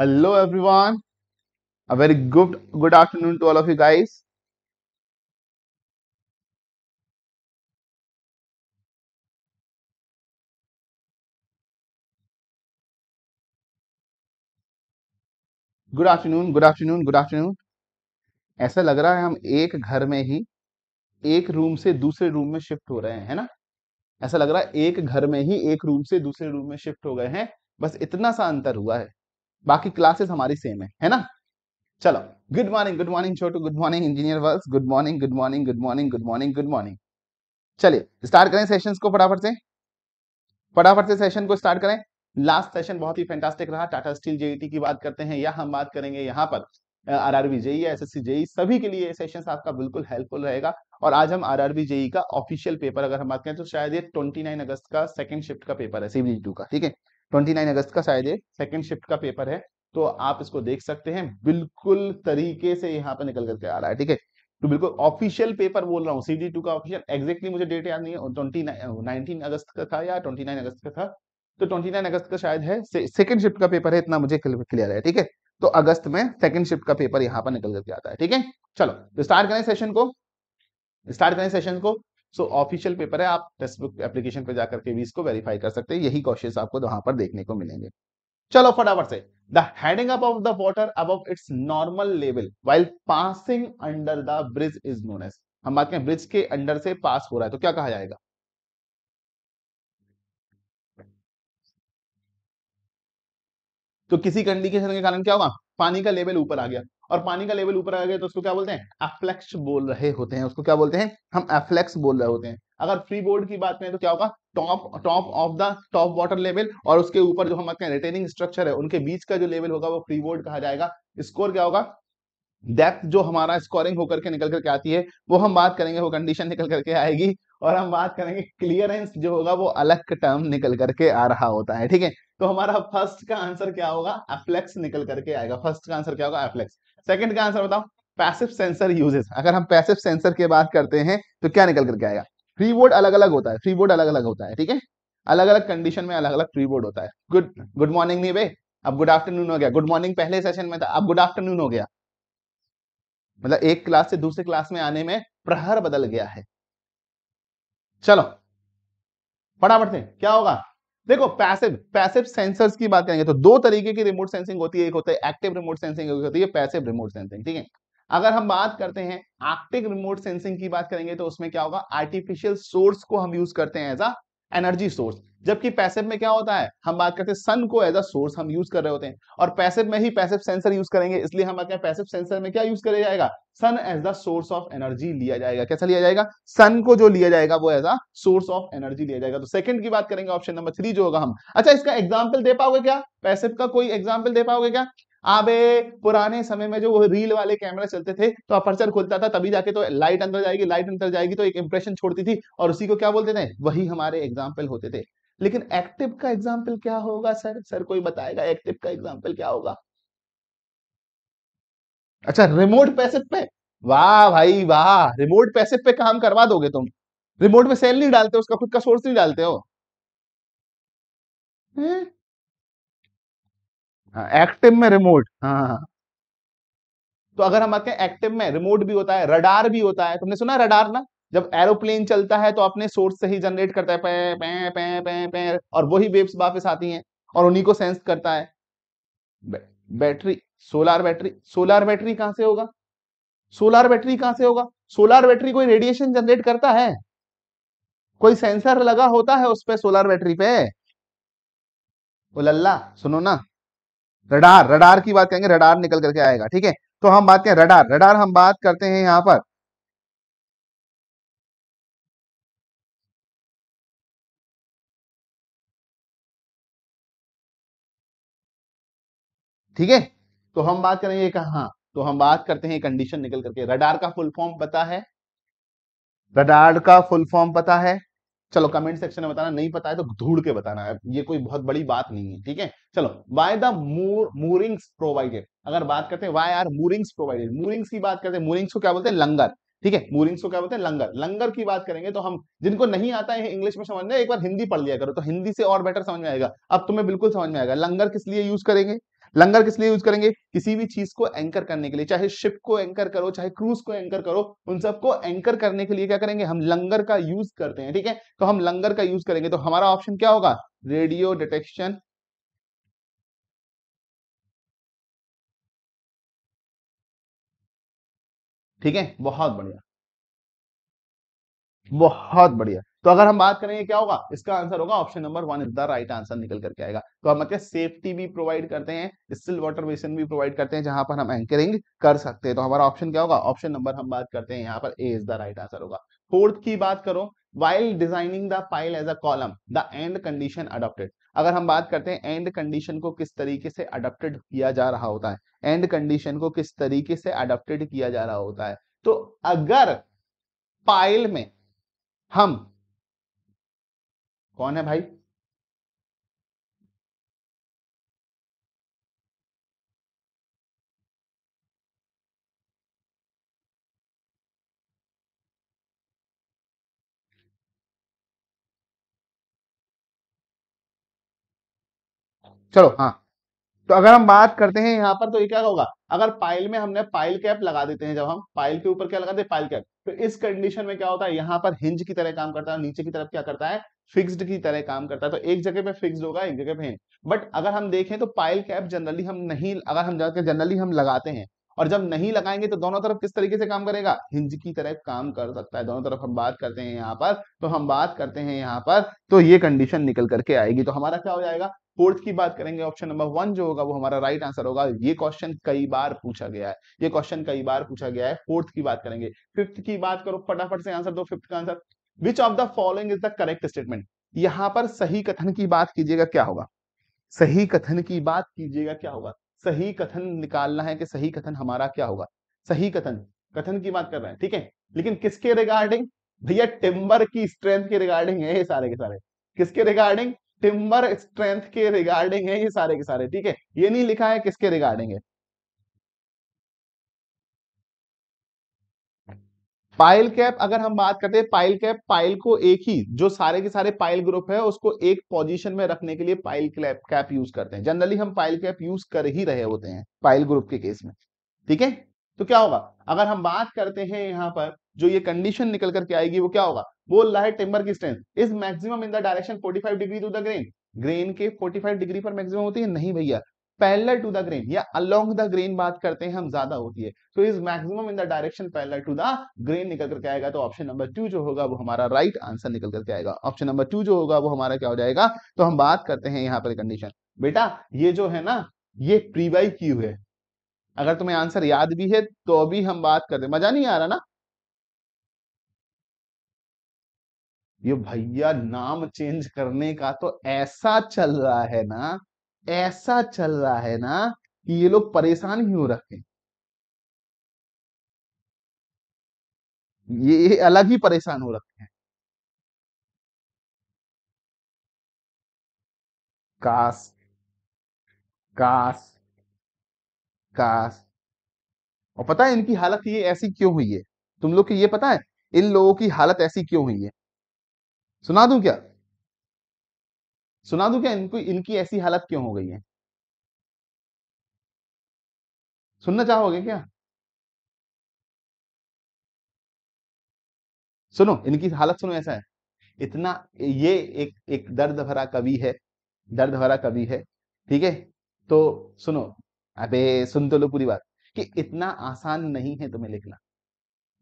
hello everyone a very good good afternoon to all of you guys good afternoon good afternoon good afternoon ऐसा लग रहा है हम एक घर में ही एक रूम से दूसरे रूम में शिफ्ट हो रहे हैं है ना ऐसा लग रहा है एक घर में ही एक रूम से दूसरे रूम में शिफ्ट हो गए हैं बस इतना सा अंतर हुआ है बाकी क्लासेस हमारी सेम है है ना चलो good morning good morning Chhotu good morning engineer verse good morning good morning good morning good morning good morning चलिए स्टार्ट करें सेशन को फटाफट से फटाफट से सेशन को स्टार्ट करें लास्ट सेशन बहुत ही फैंटास्टिक रहा टाटा स्टील जेईटी की बात करते हैं या हम बात करेंगे यहाँ पर R RB JE S S JE सभी के लिए सेशन आपका बिल्कुल हेल्पफुल रहेगा और आज हम आर आरबी जेई का ऑफिशियल पेपर अगर हम बात करें तो शायद ये 29 अगस्त का सेकंड शिफ्ट का पेपर है सीबीजी टू का ठीक है 29 अगस्त का शायद ये सेकेंड शिफ्ट का पेपर है तो आप इसको देख सकते हैं बिल्कुल तरीके से यहाँ पे निकल करके आ रहा है ठीक है तो बिल्कुल ऑफिशियल पेपर बोल रहा हूँ सी टू का ऑफिशियल एग्जैक्टली मुझे डेट याद नहीं है ट्वेंटी नाइनटीन uh, अगस्त का था या ट्वेंटी नाइन अगस्त का था तो ट्वेंटी नाइन अगस्त का शायद है सेकंड शिफ्ट का पेपर है इतना मुझे क्लियर है ठीक है तो अगस्त में सेकंड शिफ्ट का पेपर यहाँ पर निकल करके आता है ठीक है चलो स्टार्ट तो करें सेशन को स्टार्ट करें सेशन को सो ऑफिशियल पेपर है आप टेक्स्ट बुक एप्लीकेशन पर जाकर के भी इसको वेरीफाई कर सकते हैं यही क्वेश्चन आपको वहां पर देखने को मिलेंगे चलो फटाफट से the heading up of the water अब it's normal level while passing under the bridge is known as हम बात करें ब्रिज के अंडर से पास हो रहा है तो क्या कहा जाएगा तो किसी कंडीशन के कारण क्या होगा पानी का लेवल ऊपर आ गया और पानी का लेवल ऊपर आ गया तो उसको क्या बोलते हैं एफ्लेक्स बोल रहे होते हैं उसको क्या बोलते हैं हम एफ्लेक्स बोल रहे होते हैं अगर फ्री बोर्ड की बात करें तो क्या होगा top top of the top water level और उसके ऊपर जो हम आते हैं रिटेनिंग स्ट्रक्चर है उनके बीच का जो लेवल होगा वो फ्री बोर्ड कहा जाएगा स्कोर क्या होगा डेप्थ जो हमारा स्कोरिंग होकर के निकल करके आती है वो हम बात करेंगे वो कंडीशन निकल करके आएगी और हम बात करेंगे क्लियरेंस जो होगा वो अलग टर्म निकल करके आ रहा होता है ठीक है तो हमारा फर्स्ट का आंसर क्या होगा एफ्लेक्स निकल करके आएगा फर्स्ट का आंसर क्या होगा एफ्लेक्स सेकंड का आंसर बताओ पैसिव सेंसर यूजेस अगर हम पैसिव सेंसर की बात करते हैं तो क्या निकल करके आएगा फ्री बोर्ड अलग अलग होता है फ्री बोर्ड अलग अलग होता है ठीक है अलग अलग कंडीशन में अलग अलग फ्री बोर्ड होता है गुड गुड मॉर्निंग नहीं भाई अब गुड आफ्टरनून हो गया गुड मॉर्निंग पहले सेशन में था अब गुड आफ्टरनून हो गया मतलब एक क्लास से दूसरे क्लास में आने में प्रहर बदल गया है चलो फटाफट से क्या होगा देखो पैसिव पैसिव सेंसर्स की बात करेंगे तो दो तरीके की रिमोट सेंसिंग होती है एक होता है एक्टिव रिमोट सेंसिंग एक होती है पैसिव रिमोट सेंसिंग ठीक है अगर हम बात करते हैं एक्टिव रिमोट सेंसिंग की बात करेंगे तो उसमें क्या होगा आर्टिफिशियल सोर्स को हम यूज करते हैं एज अ एनर्जी सोर्स जबकि पैसिव में क्या होता है हम बात करते हैं सन को एज अ सोर्स हम यूज कर रहे होते हैं और पैसिव में ही पैसिव सेंसर यूज करेंगे इसलिए हम हैं पैसिव सेंसर में क्या यूज किया जाएगा sun as the source of energy लिया जाएगा कैसा लिया जाएगा सन को जो लिया जाएगा वो as a source of energy लिया जाएगा तो सेकंड की बात करेंगे ऑप्शन नंबर थ्री जो होगा हम अच्छा इसका एग्जाम्पल दे पाओगे क्या पैसिव का कोई एग्जाम्पल दे पाओगे क्या अब पुराने समय में जो वो रील वाले कैमरा चलते थे तो अपर्चर खुलता था तभी जाके तो लाइट अंदर जाएगी लाइट अंदर जाएगी तो एक इंप्रेशन छोड़ती थी और उसी को क्या बोलते थे वही हमारे एग्जाम्पल होते थे लेकिन एक्टिव का एग्जाम्पल क्या होगा सर सर कोई बताएगा एक्टिव का एग्जाम्पल क्या होगा अच्छा रिमोट पैसे पे वाह भाई वाह रिमोट पैसे पे काम करवा दोगे तुम रिमोट में सेल नहीं डालते उसका खुद का सोर्स नहीं डालते हो है? एक्टिव हाँ, में रिमोट हाँ, हाँ, हाँ तो अगर हम आते हैं एक्टिव में रिमोट भी होता है रडार भी होता है तुमने सुना रडार ना जब एरोप्लेन चलता है तो अपने सोर्स से ही जनरेट करता है पे पे पे पे पे और वही वेव्स वापस आती हैं और उन्हीं को सेंस करता है battery solar battery solar battery कहां से होगा सोलार बैटरी कहां से होगा सोलार बैटरी कोई रेडिएशन जनरेट करता है कोई सेंसर लगा होता है उस पर सोलार बैटरी पे ओ लल्ला सुनो ना रडार रडार की बात करेंगे रडार निकल करके आएगा ठीक है तो हम बात करें रडार रडार हम बात करते हैं यहां पर ठीक है तो हम बात करेंगे कहा हाँ, तो हम बात करते हैं कंडीशन निकल करके रडार का फुल फॉर्म पता है रडार का फुल फॉर्म पता है चलो कमेंट सेक्शन में बताना नहीं पता है तो ढूंढ के बताना है ये कोई बहुत बड़ी बात नहीं है ठीक है चलो why the moor moorings provided अगर बात करते हैं why are moorings provided moorings की बात करते हैं मूरिंग्स को क्या बोलते हैं लंगर ठीक है मूरिंग्स को क्या बोलते हैं लंगर लंगर की बात करेंगे तो हम जिनको नहीं आता है इंग्लिश में समझना एक बार हिंदी पढ़ लिया करो तो हिंदी से और बेटर समझ में आएगा अब तुम्हें बिल्कुल समझ में आएगा लंगर किस लिए यूज करेंगे लंगर किस लिए यूज करेंगे किसी भी चीज को एंकर करने के लिए चाहे शिप को एंकर करो चाहे क्रूज को एंकर करो उन सबको एंकर करने के लिए क्या करेंगे हम लंगर का यूज करते हैं ठीक है तो हम लंगर का यूज करेंगे तो हमारा ऑप्शन क्या होगा रेडियो डिटेक्शन ठीक है बहुत बढ़िया बहुत बढ़िया तो अगर हम बात करेंगे क्या होगा इसका आंसर होगा option number one is the right answer निकल करके आएगा तो हम मतलब सेफ्टी भी प्रोवाइड करते हैं स्टिल वाटर बेसिन भी प्रोवाइड करते हैं जहां पर हम एंकरिंग कर सकते हैं तो हमारा ऑप्शन क्या होगा ऑप्शन नंबर हम बात करते हैं यहाँ पर A is the right answer होगा फोर्थ की बात करो while designing the file as a column the end condition adopted अगर हम बात करते हैं एंड कंडीशन को किस तरीके से अडोप्टेड किया जा रहा होता है एंड कंडीशन को किस तरीके से अडोप्टेड किया जा रहा होता है तो अगर पाइल में हम कौन है भाई चलो हाँ तो अगर हम बात करते हैं यहाँ पर तो ये क्या होगा अगर पाइल में हमने पाइल कैप लगा देते हैं जब हम पाइल के ऊपर क्या लगाते हैं पाइल कैप तो इस कंडीशन में क्या होता है यहाँ पर हिंज की तरह काम करता है नीचे की तरफ क्या करता है फिक्स्ड की तरह काम करता है तो एक जगह पे फिक्स्ड होगा एक जगह पे बट अगर हम देखें तो पाइल कैप जनरली हम नहीं अगर हम जनरली हम लगाते हैं और जब नहीं लगाएंगे तो दोनों तरफ किस तरीके से काम करेगा हिंज की तरह काम कर सकता है दोनों तरफ हम बात करते हैं यहाँ पर तो हम बात करते हैं यहाँ पर तो ये कंडीशन निकल करके आएगी तो हमारा क्या हो जाएगा फोर्थ की बात करेंगे ऑप्शन नंबर वन जो होगा वो हमारा राइट आंसर होगा ये क्वेश्चन कई बार पूछा गया है ये क्वेश्चन कई बार पूछा गया है फोर्थ की बात करेंगे फिफ्थ की बात करो फटाफट से आंसर दो फिफ्थ का answer which of the following is the correct statement यहाँ पर सही कथन की बात कीजिएगा क्या होगा सही कथन की बात कीजिएगा क्या होगा सही कथन निकालना है कि सही कथन हमारा क्या होगा सही कथन कथन की बात कर रहे हैं ठीक है लेकिन किसके रिगार्डिंग भैया टिम्बर की स्ट्रेंथ के रिगार्डिंग है ये सारे के सारे किसके रिगार्डिंग टिम्बर स्ट्रेंथ के रिगार्डिंग है ये सारे के सारे ठीक है ये नहीं लिखा है किसके रिगार्डिंग है पाइल कैप अगर हम बात करते हैं पाइल कैप पाइल को एक ही जो सारे के सारे पाइल ग्रुप है उसको एक पोजीशन में रखने के लिए पाइल कैप कैप यूज करते हैं जनरली हम पाइल कैप यूज कर ही रहे होते हैं पाइल ग्रुप के केस में ठीक है तो क्या होगा अगर हम बात करते हैं यहाँ पर जो ये कंडीशन निकल करके आएगी वो क्या होगा बोल रहा है टिम्बर की strength is maximum in the direction forty degree to the grain grain के फोर्टी डिग्री पर मैक्सिमम होती है नहीं भैया पैरेलल टू द ग्रेन या अलोंग द ग्रेन बात करते हैं हम ज्यादा होती है तो is maximum in the direction parallel to the grain निकल करके आएगा तो ऑप्शन नंबर टू जो होगा वो हमारा राइट right आंसर निकल करके आएगा ऑप्शन नंबर टू जो होगा वो हमारा क्या हो जाएगा तो हम बात करते हैं यहाँ पर कंडीशन बेटा ये जो है ना ये प्रीवाई क्यू है अगर तुम्हें आंसर याद भी है तो अभी हम बात करते मजा नहीं आ रहा ना ये भैया नाम चेंज करने का तो ऐसा चल रहा है ना ऐसा चल रहा है ना कि ये लोग परेशान ही हो रखे ये, ये अलग ही परेशान हो रखे हैं काश काश काश और पता है इनकी हालत ये ऐसी क्यों हुई है तुम लोग की ये पता है इन लोगों की हालत ऐसी क्यों हुई है सुना दूं क्या सुना दू क्या इनको इनकी ऐसी हालत क्यों हो गई है सुनना चाहोगे क्या सुनो इनकी हालत सुनो ऐसा है इतना ये एक एक दर्द भरा कवि है दर्द भरा कवि है ठीक है तो सुनो अबे सुन तो लो पूरी बात कि इतना आसान नहीं है तुम्हें लिखना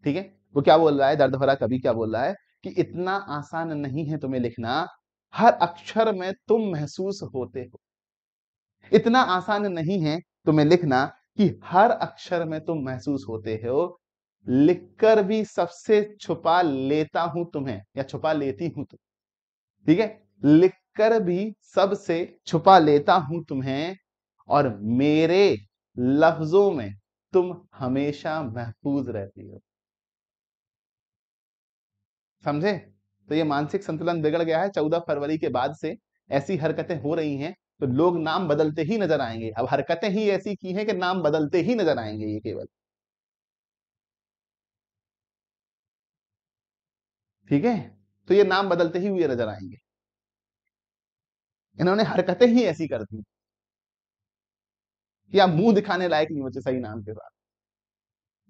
ठीक है वो क्या बोल रहा है दर्द भरा कवि क्या बोल रहा है कि इतना आसान नहीं है तुम्हें लिखना हर अक्षर में तुम महसूस होते हो इतना आसान नहीं है तुम्हें लिखना कि हर अक्षर में तुम महसूस होते हो लिखकर भी सबसे छुपा लेता हूं तुम्हें या छुपा लेती हूं तुम तो। ठीक है लिखकर भी सबसे छुपा लेता हूं तुम्हें और मेरे लफ्जों में तुम हमेशा महफूज रहती हो समझे तो ये मानसिक संतुलन बिगड़ गया है चौदह फरवरी के बाद से ऐसी हरकतें हो रही हैं तो लोग नाम बदलते ही नजर आएंगे अब हरकतें ही ऐसी की हैं कि नाम बदलते ही नजर आएंगे ये केवल ठीक है तो ये नाम बदलते ही हुए नजर आएंगे इन्होंने हरकतें ही ऐसी कर दी कि आप मुंह दिखाने लायक नहीं बचे सही नाम के साथ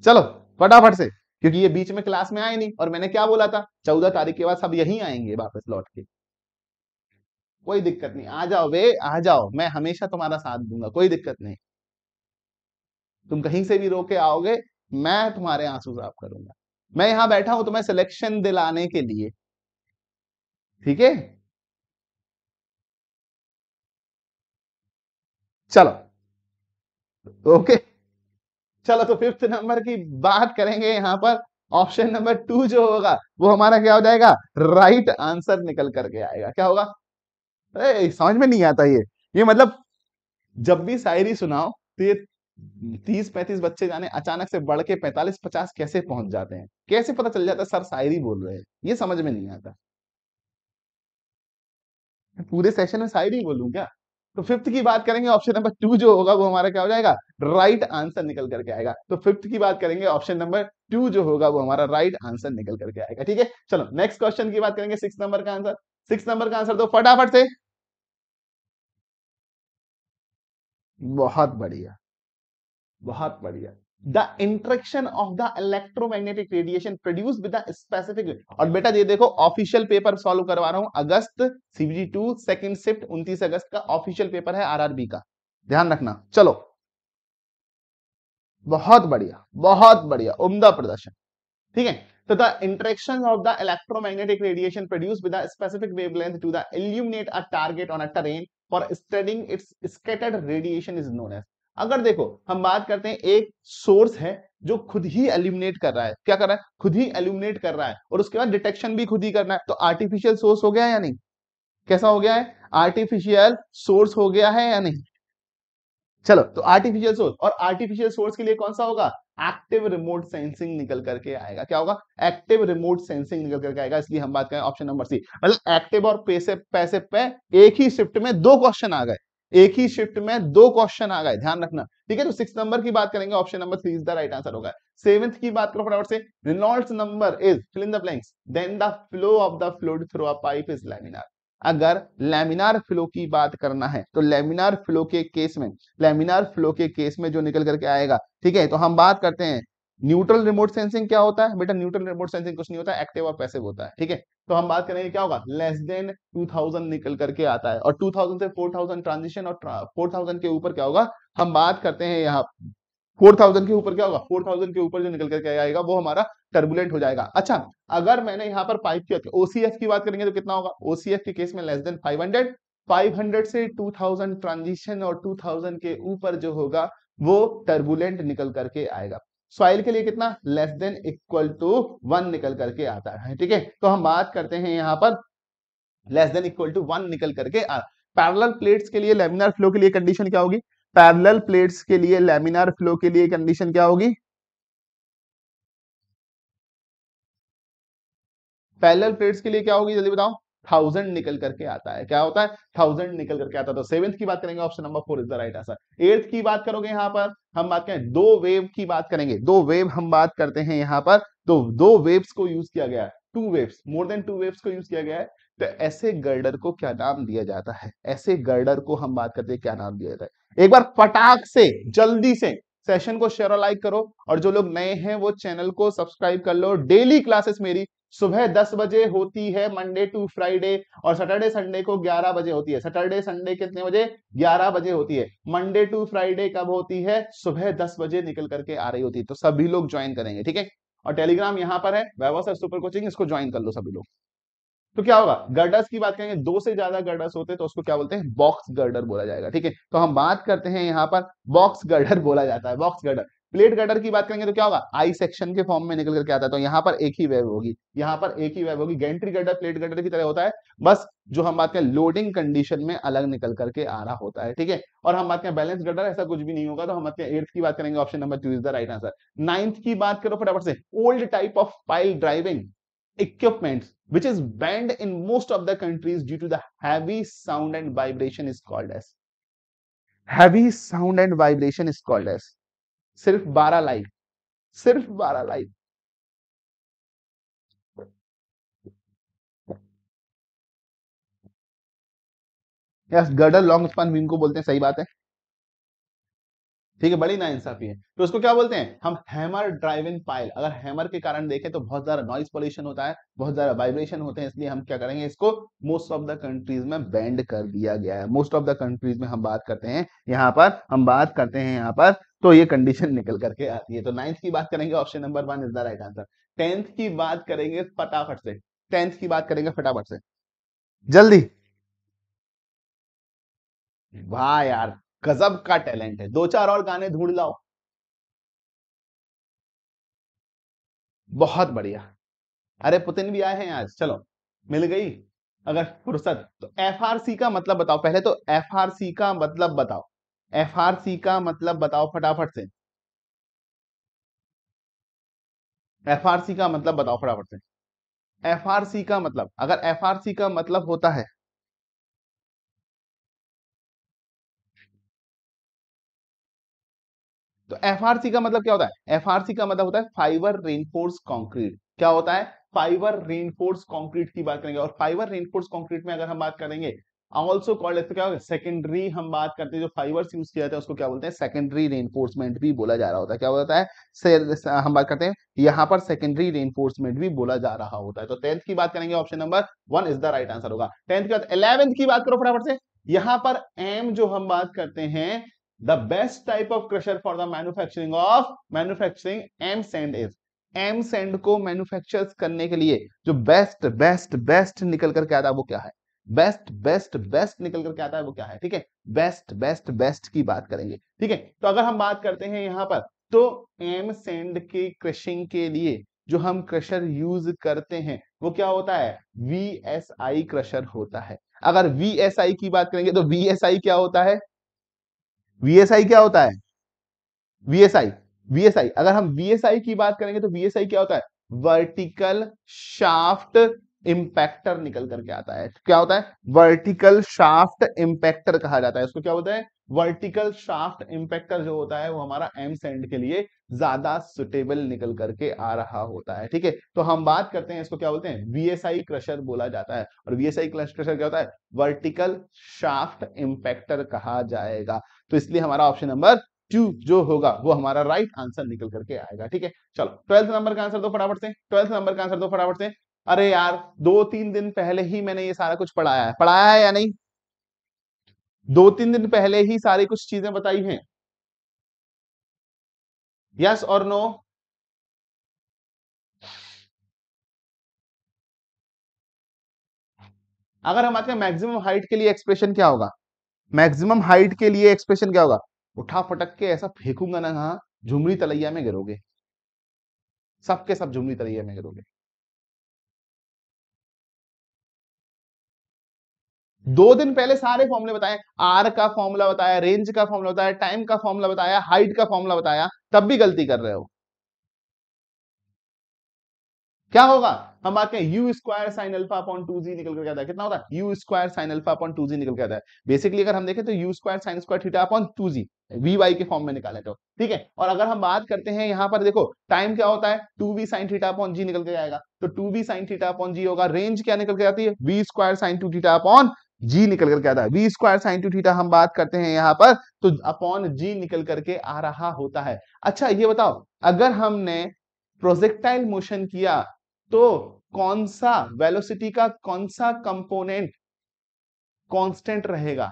चलो फटाफट से क्योंकि ये बीच में क्लास में आए नहीं और मैंने क्या बोला था चौदह तारीख के बाद सब यही आएंगे वापस लौट के कोई दिक्कत नहीं आ जाओ वे आ जाओ मैं हमेशा तुम्हारा साथ दूंगा कोई दिक्कत नहीं तुम कहीं से भी रोके आओगे मैं तुम्हारे आंसू साफ करूंगा मैं यहां बैठा हूं तुम्हें सिलेक्शन दिलाने के लिए ठीक है चलो ओके चलो तो फिफ्थ नंबर की बात करेंगे यहाँ पर ऑप्शन नंबर टू जो होगा वो हमारा क्या हो जाएगा राइट आंसर निकल करके आएगा क्या होगा अरे समझ में नहीं आता ये ये मतलब जब भी शायरी सुनाओ तो ये तीस पैंतीस बच्चे जाने अचानक से बढ़ के पैंतालीस पचास कैसे पहुंच जाते हैं कैसे पता चल जाता है सर शायरी बोल रहे हैं ये समझ में नहीं आता पूरे सेशन में शायरी बोलूं क्या तो फिफ्थ की बात करेंगे ऑप्शन नंबर टू जो होगा वो हमारा क्या हो जाएगा राइट आंसर निकल करके आएगा तो फिफ्थ की बात करेंगे ऑप्शन नंबर टू जो होगा वो हमारा राइट आंसर निकल करके आएगा ठीक है चलो नेक्स्ट क्वेश्चन की बात करेंगे सिक्स नंबर का आंसर सिक्स नंबर का आंसर दो फटाफट से बहुत बढ़िया बहुत बढ़िया the interaction of the electromagnetic radiation produce with specific और बेटा ये देखो ऑफिशियल पेपर सॉल्व करवा रहा हूं अगस्त सीबीजी टू सेकेंड शिफ्ट उन्तीस अगस्त का ऑफिशियल पेपर है आरआरबी का ध्यान रखना चलो बहुत बढ़िया बहुत बढ़िया उम्दा प्रदर्शन ठीक है तो the interaction of the electromagnetic radiation produce with specific wavelength to the illuminate a target on a terrain for studying its scattered radiation is known as अगर देखो हम बात करते हैं एक सोर्स है जो खुद ही एल्यूमिनेट कर रहा है क्या कर रहा है खुद ही एल्यूमिनेट कर रहा है और उसके बाद डिटेक्शन भी खुद ही करना है तो आर्टिफिशियल सोर्स हो गया या नहीं कैसा हो गया है आर्टिफिशियल सोर्स हो गया है या नहीं चलो तो आर्टिफिशियल सोर्स और आर्टिफिशियल सोर्स के लिए कौन सा होगा एक्टिव रिमोट सेंसिंग निकल करके आएगा क्या होगा एक्टिव रिमोट सेंसिंग निकल करके आएगा इसलिए हम बात करें ऑप्शन नंबर सी मतलब एक्टिव और पैसे पैसे पे एक ही शिफ्ट में दो क्वेश्चन आ गए एक ही शिफ्ट में दो क्वेश्चन आ गए ध्यान रखना ठीक है तो सिक्स नंबर की बात करेंगे option number three is the right answer होगा सेवेंथ की बात करो फटाफट से Reynolds number is fill in the blanks then the flow of the fluid through a pipe is laminar अगर लेमिनार फ्लो की बात करना है तो लेमिनार फ्लो के केस में लेमिनार फ्लो के केस में जो निकल करके आएगा ठीक है तो हम बात करते हैं न्यूट्रल रिमोट सेंसिंग क्या होता है बेटा न्यूट्रल रिमोट सेंसिंग कुछ नहीं होता एक्टिव और पैसिव होता है ठीक है तो हम बात करेंगे क्या होगा लेस देन 2000 निकल करके आता है और 2000 से 4000 ट्रांजिशन और 4000 के ऊपर क्या होगा हम बात करते हैं यहाँ 4000 के ऊपर क्या होगा 4000 के ऊपर जो निकल करके आएगा वो हमारा टर्बुलेंट हो जाएगा अच्छा अगर मैंने यहाँ पर पाइप की ओसीएफ तो की बात करेंगे तो कितना होगा ओसीएफ के केस में लेस देन फाइव हंड्रेड से थाउजेंड ट्रांजिशन और टू के ऊपर जो होगा वो टर्बुलेंट निकल करके आएगा सॉइल के लिए कितना less than equal to one निकल करके आता है ठीक है तो हम बात करते हैं यहां पर less than equal to one निकल करके पैरल प्लेट्स के लिए लेमिनार फ्लो के लिए कंडीशन क्या होगी पैरल प्लेट्स के लिए लेमिनार फ्लो के लिए कंडीशन क्या होगी पैरल प्लेट्स के लिए क्या होगी जल्दी बताओ थाउजेंड निकल करके आता है क्या होता है थाउजेंड निकल करके आता है तो सेवेंथ की बात करेंगे option number four is the right answer eighth की बात करोगे यहाँ पर हम बात करें दो वेव की बात करेंगे दो वेव हम बात करते हैं यहाँ पर तो दो वेव्स को यूज किया गया two waves more than two waves को यूज किया गया है तो ऐसे गर्डर को क्या नाम दिया जाता है ऐसे गर्डर को हम बात करते हैं क्या नाम दिया जाता है एक बार पटाख से जल्दी से सेशन को शेयर और लाइक करो और जो लोग नए हैं वो चैनल को सब्सक्राइब कर लो डेली क्लासेस मेरी सुबह दस बजे होती है मंडे टू फ्राइडे और सैटरडे संडे को ग्यारह बजे होती है सैटरडे संडे कितने बजे ग्यारह बजे होती है मंडे टू फ्राइडे कब होती है सुबह दस बजे निकल करके आ रही होती है तो सभी लोग ज्वाइन करेंगे ठीक है और टेलीग्राम यहां पर है वैभव सर सुपर कोचिंग इसको ज्वाइन कर लो सभी लोग तो क्या होगा गर्डर्स की बात करेंगे दो से ज्यादा गर्डर्स होते तो उसको क्या बोलते हैं बॉक्स गर्डर बोला जाएगा ठीक है तो हम बात करते हैं यहाँ पर बॉक्स गर्डर बोला जाता है बॉक्स गर्डर प्लेट गटर की बात करेंगे तो क्या होगा आई सेक्शन के फॉर्म में निकल करके आता है तो यहाँ पर एक ही वेव होगी यहाँ पर एक ही वेव होगी गेंट्री गटर प्लेट गटर की तरह होता है बस जो हम बात करें लोडिंग कंडीशन में अलग निकल करके आ रहा होता है ठीक है और हम बात करें बैलेंस गटर ऐसा कुछ भी नहीं होगा तो हम बात करें एट्थ की बात करेंगे option number two is the right answer ninth की बात करो फटाफट से old type of pile driving equipment which is banned in most of the countries due to heavy sound and vibration is called as heavy sound and vibration is called as सिर्फ बारह like सिर्फ बारह like yes girder long span wing को बोलते हैं सही बात है ठीक है बड़ी नाइंसाफी है तो उसको क्या बोलते हैं हम हैमर ड्राइव इन पाइल अगर हैमर के कारण देखें तो बहुत ज्यादा नॉइस पॉल्यूशन होता है बहुत ज्यादा वाइब्रेशन होते हैं इसलिए हम क्या करेंगे इसको मोस्ट ऑफ द कंट्रीज में बैंड कर दिया गया है मोस्ट ऑफ द कंट्रीज में हम बात करते हैं यहाँ पर हम बात करते हैं यहाँ पर तो ये कंडीशन निकल करके आती है तो नाइन्थ की बात करेंगे option number one is the right answer tenth की बात करेंगे फटाफट से टेंथ की बात करेंगे फटाफट से जल्दी वाह यार गजब का टैलेंट है दो चार और गाने ढूंढ लाओ बहुत बढ़िया अरे पुतिन भी आए हैं आज चलो मिल गई अगर फुर्सत तो एफ का मतलब बताओ पहले तो एफ का मतलब बताओ एफ का मतलब बताओ फटाफट से एफ का मतलब बताओ फटाफट से एफ का मतलब अगर एफ का मतलब होता है तो एफआरसी का मतलब क्या होता है एफआरसी का मतलब होता है फाइबर रेनफोर्स कॉन्क्रीट क्या होता है फाइबर रेनफोर्स कॉन्क्रीट की बात करेंगे और फाइबर रेनफोर्स कॉन्क्रीट में अगर हम बात करेंगे ऑल्सो कॉल्ड क्या होगा सेकेंडरी हम बात करते हैं जो फाइबर यूज किया जाता है उसको क्या बोलते हैं सेकेंडरी रेनफोर्समेंट भी बोला जा रहा होता है क्या होता है हम बात करते हैं यहाँ पर सेकेंडरी रेनफोर्समेंट भी बोला जा रहा होता है तो टेंथ की बात करेंगे option number one is the right answer होगा टेंथ की बात इलेवेंथ की बात करो फटाफट से यहाँ पर एम जो हम बात करते हैं the best type of crusher for the manufacturing of manufacturing m sand is m sand को manufacture करने के लिए जो best best best निकल कर क्या आता है वो क्या है बेस्ट बेस्ट बेस्ट निकल कर क्या आता है वो क्या है ठीक है बेस्ट बेस्ट बेस्ट की बात करेंगे ठीक है तो अगर हम बात करते हैं यहाँ पर तो एम सेंड के क्रशिंग के लिए जो हम क्रशर यूज करते हैं वो क्या होता है वी एस आई क्रशर होता है अगर वी एस आई की बात करेंगे तो वी एस आई क्या होता है वीएसआई क्या होता है वीएसआई वीएसआई अगर हम वीएसआई की बात करेंगे तो वीएसआई क्या होता है वर्टिकल शाफ्ट इम्पैक्टर निकल करके आता है क्या होता है वर्टिकल शाफ्ट इम्पैक्टर कहा जाता है इसको क्या होता है वर्टिकल शाफ्ट इंपैक्टर जो होता है वो हमारा एम सेंड के लिए ज्यादा सुटेबल निकल करके आ रहा होता है ठीक है तो हम बात करते हैं इसको क्या बोलते हैं वीएसआई क्रशर बोला जाता है और वीएसआई क्रशर क्या होता है वर्टिकल शाफ्ट इंपैक्टर कहा जाएगा तो इसलिए हमारा ऑप्शन नंबर टू जो होगा वो हमारा राइट right आंसर निकल करके आएगा ठीक है चलो ट्वेल्थ नंबर का आंसर दो फटाफट से ट्वेल्थ नंबर का आंसर दो फटाफट से अरे यार दो तीन दिन पहले ही मैंने ये सारा कुछ पढ़ाया है पढ़ाया है या नहीं दो तीन दिन पहले ही सारी कुछ चीजें बताई हैं यस और नो अगर हम आते हैं मैक्सिमम हाइट के लिए एक्सप्रेशन क्या होगा मैक्सिमम हाइट के लिए एक्सप्रेशन क्या होगा उठा फटक के ऐसा फेंकूंगा ना कहा झुमरी तलैया में गिरोगे सबके सब झुमरी तलैया में गिरोगे दो दिन पहले सारे फॉर्मुले बताए आर का फॉर्मूला बताया रेंज का फॉर्मूला बताया टाइम का फॉर्मूला बताया हाइट का फॉर्मूला बताया तब भी गलती कर रहे हो क्या होगा हम बात करें u square sine alpha upon two g निकल कर है कितना होता है u square sine alpha upon two g निकल कर है बेसिकली अगर हम देखें तो u square sine square theta upon two g v y के फॉर्म में निकाले तो ठीक है और अगर हम बात करते हैं यहां पर देखो टाइम क्या होता है two v sine theta upon g निकल के आएगा तो two v sine theta upon g होगा रेंज क्या निकल के आती है v square sine two theta upon g निकल करके आता है v square sine two theta हम बात करते हैं यहाँ पर तो अपॉन जी निकल करके आ रहा होता है अच्छा ये बताओ अगर हमने प्रोजेक्टाइल मोशन किया तो कौन सा वेलोसिटी का कौन सा कंपोनेंट कांस्टेंट रहेगा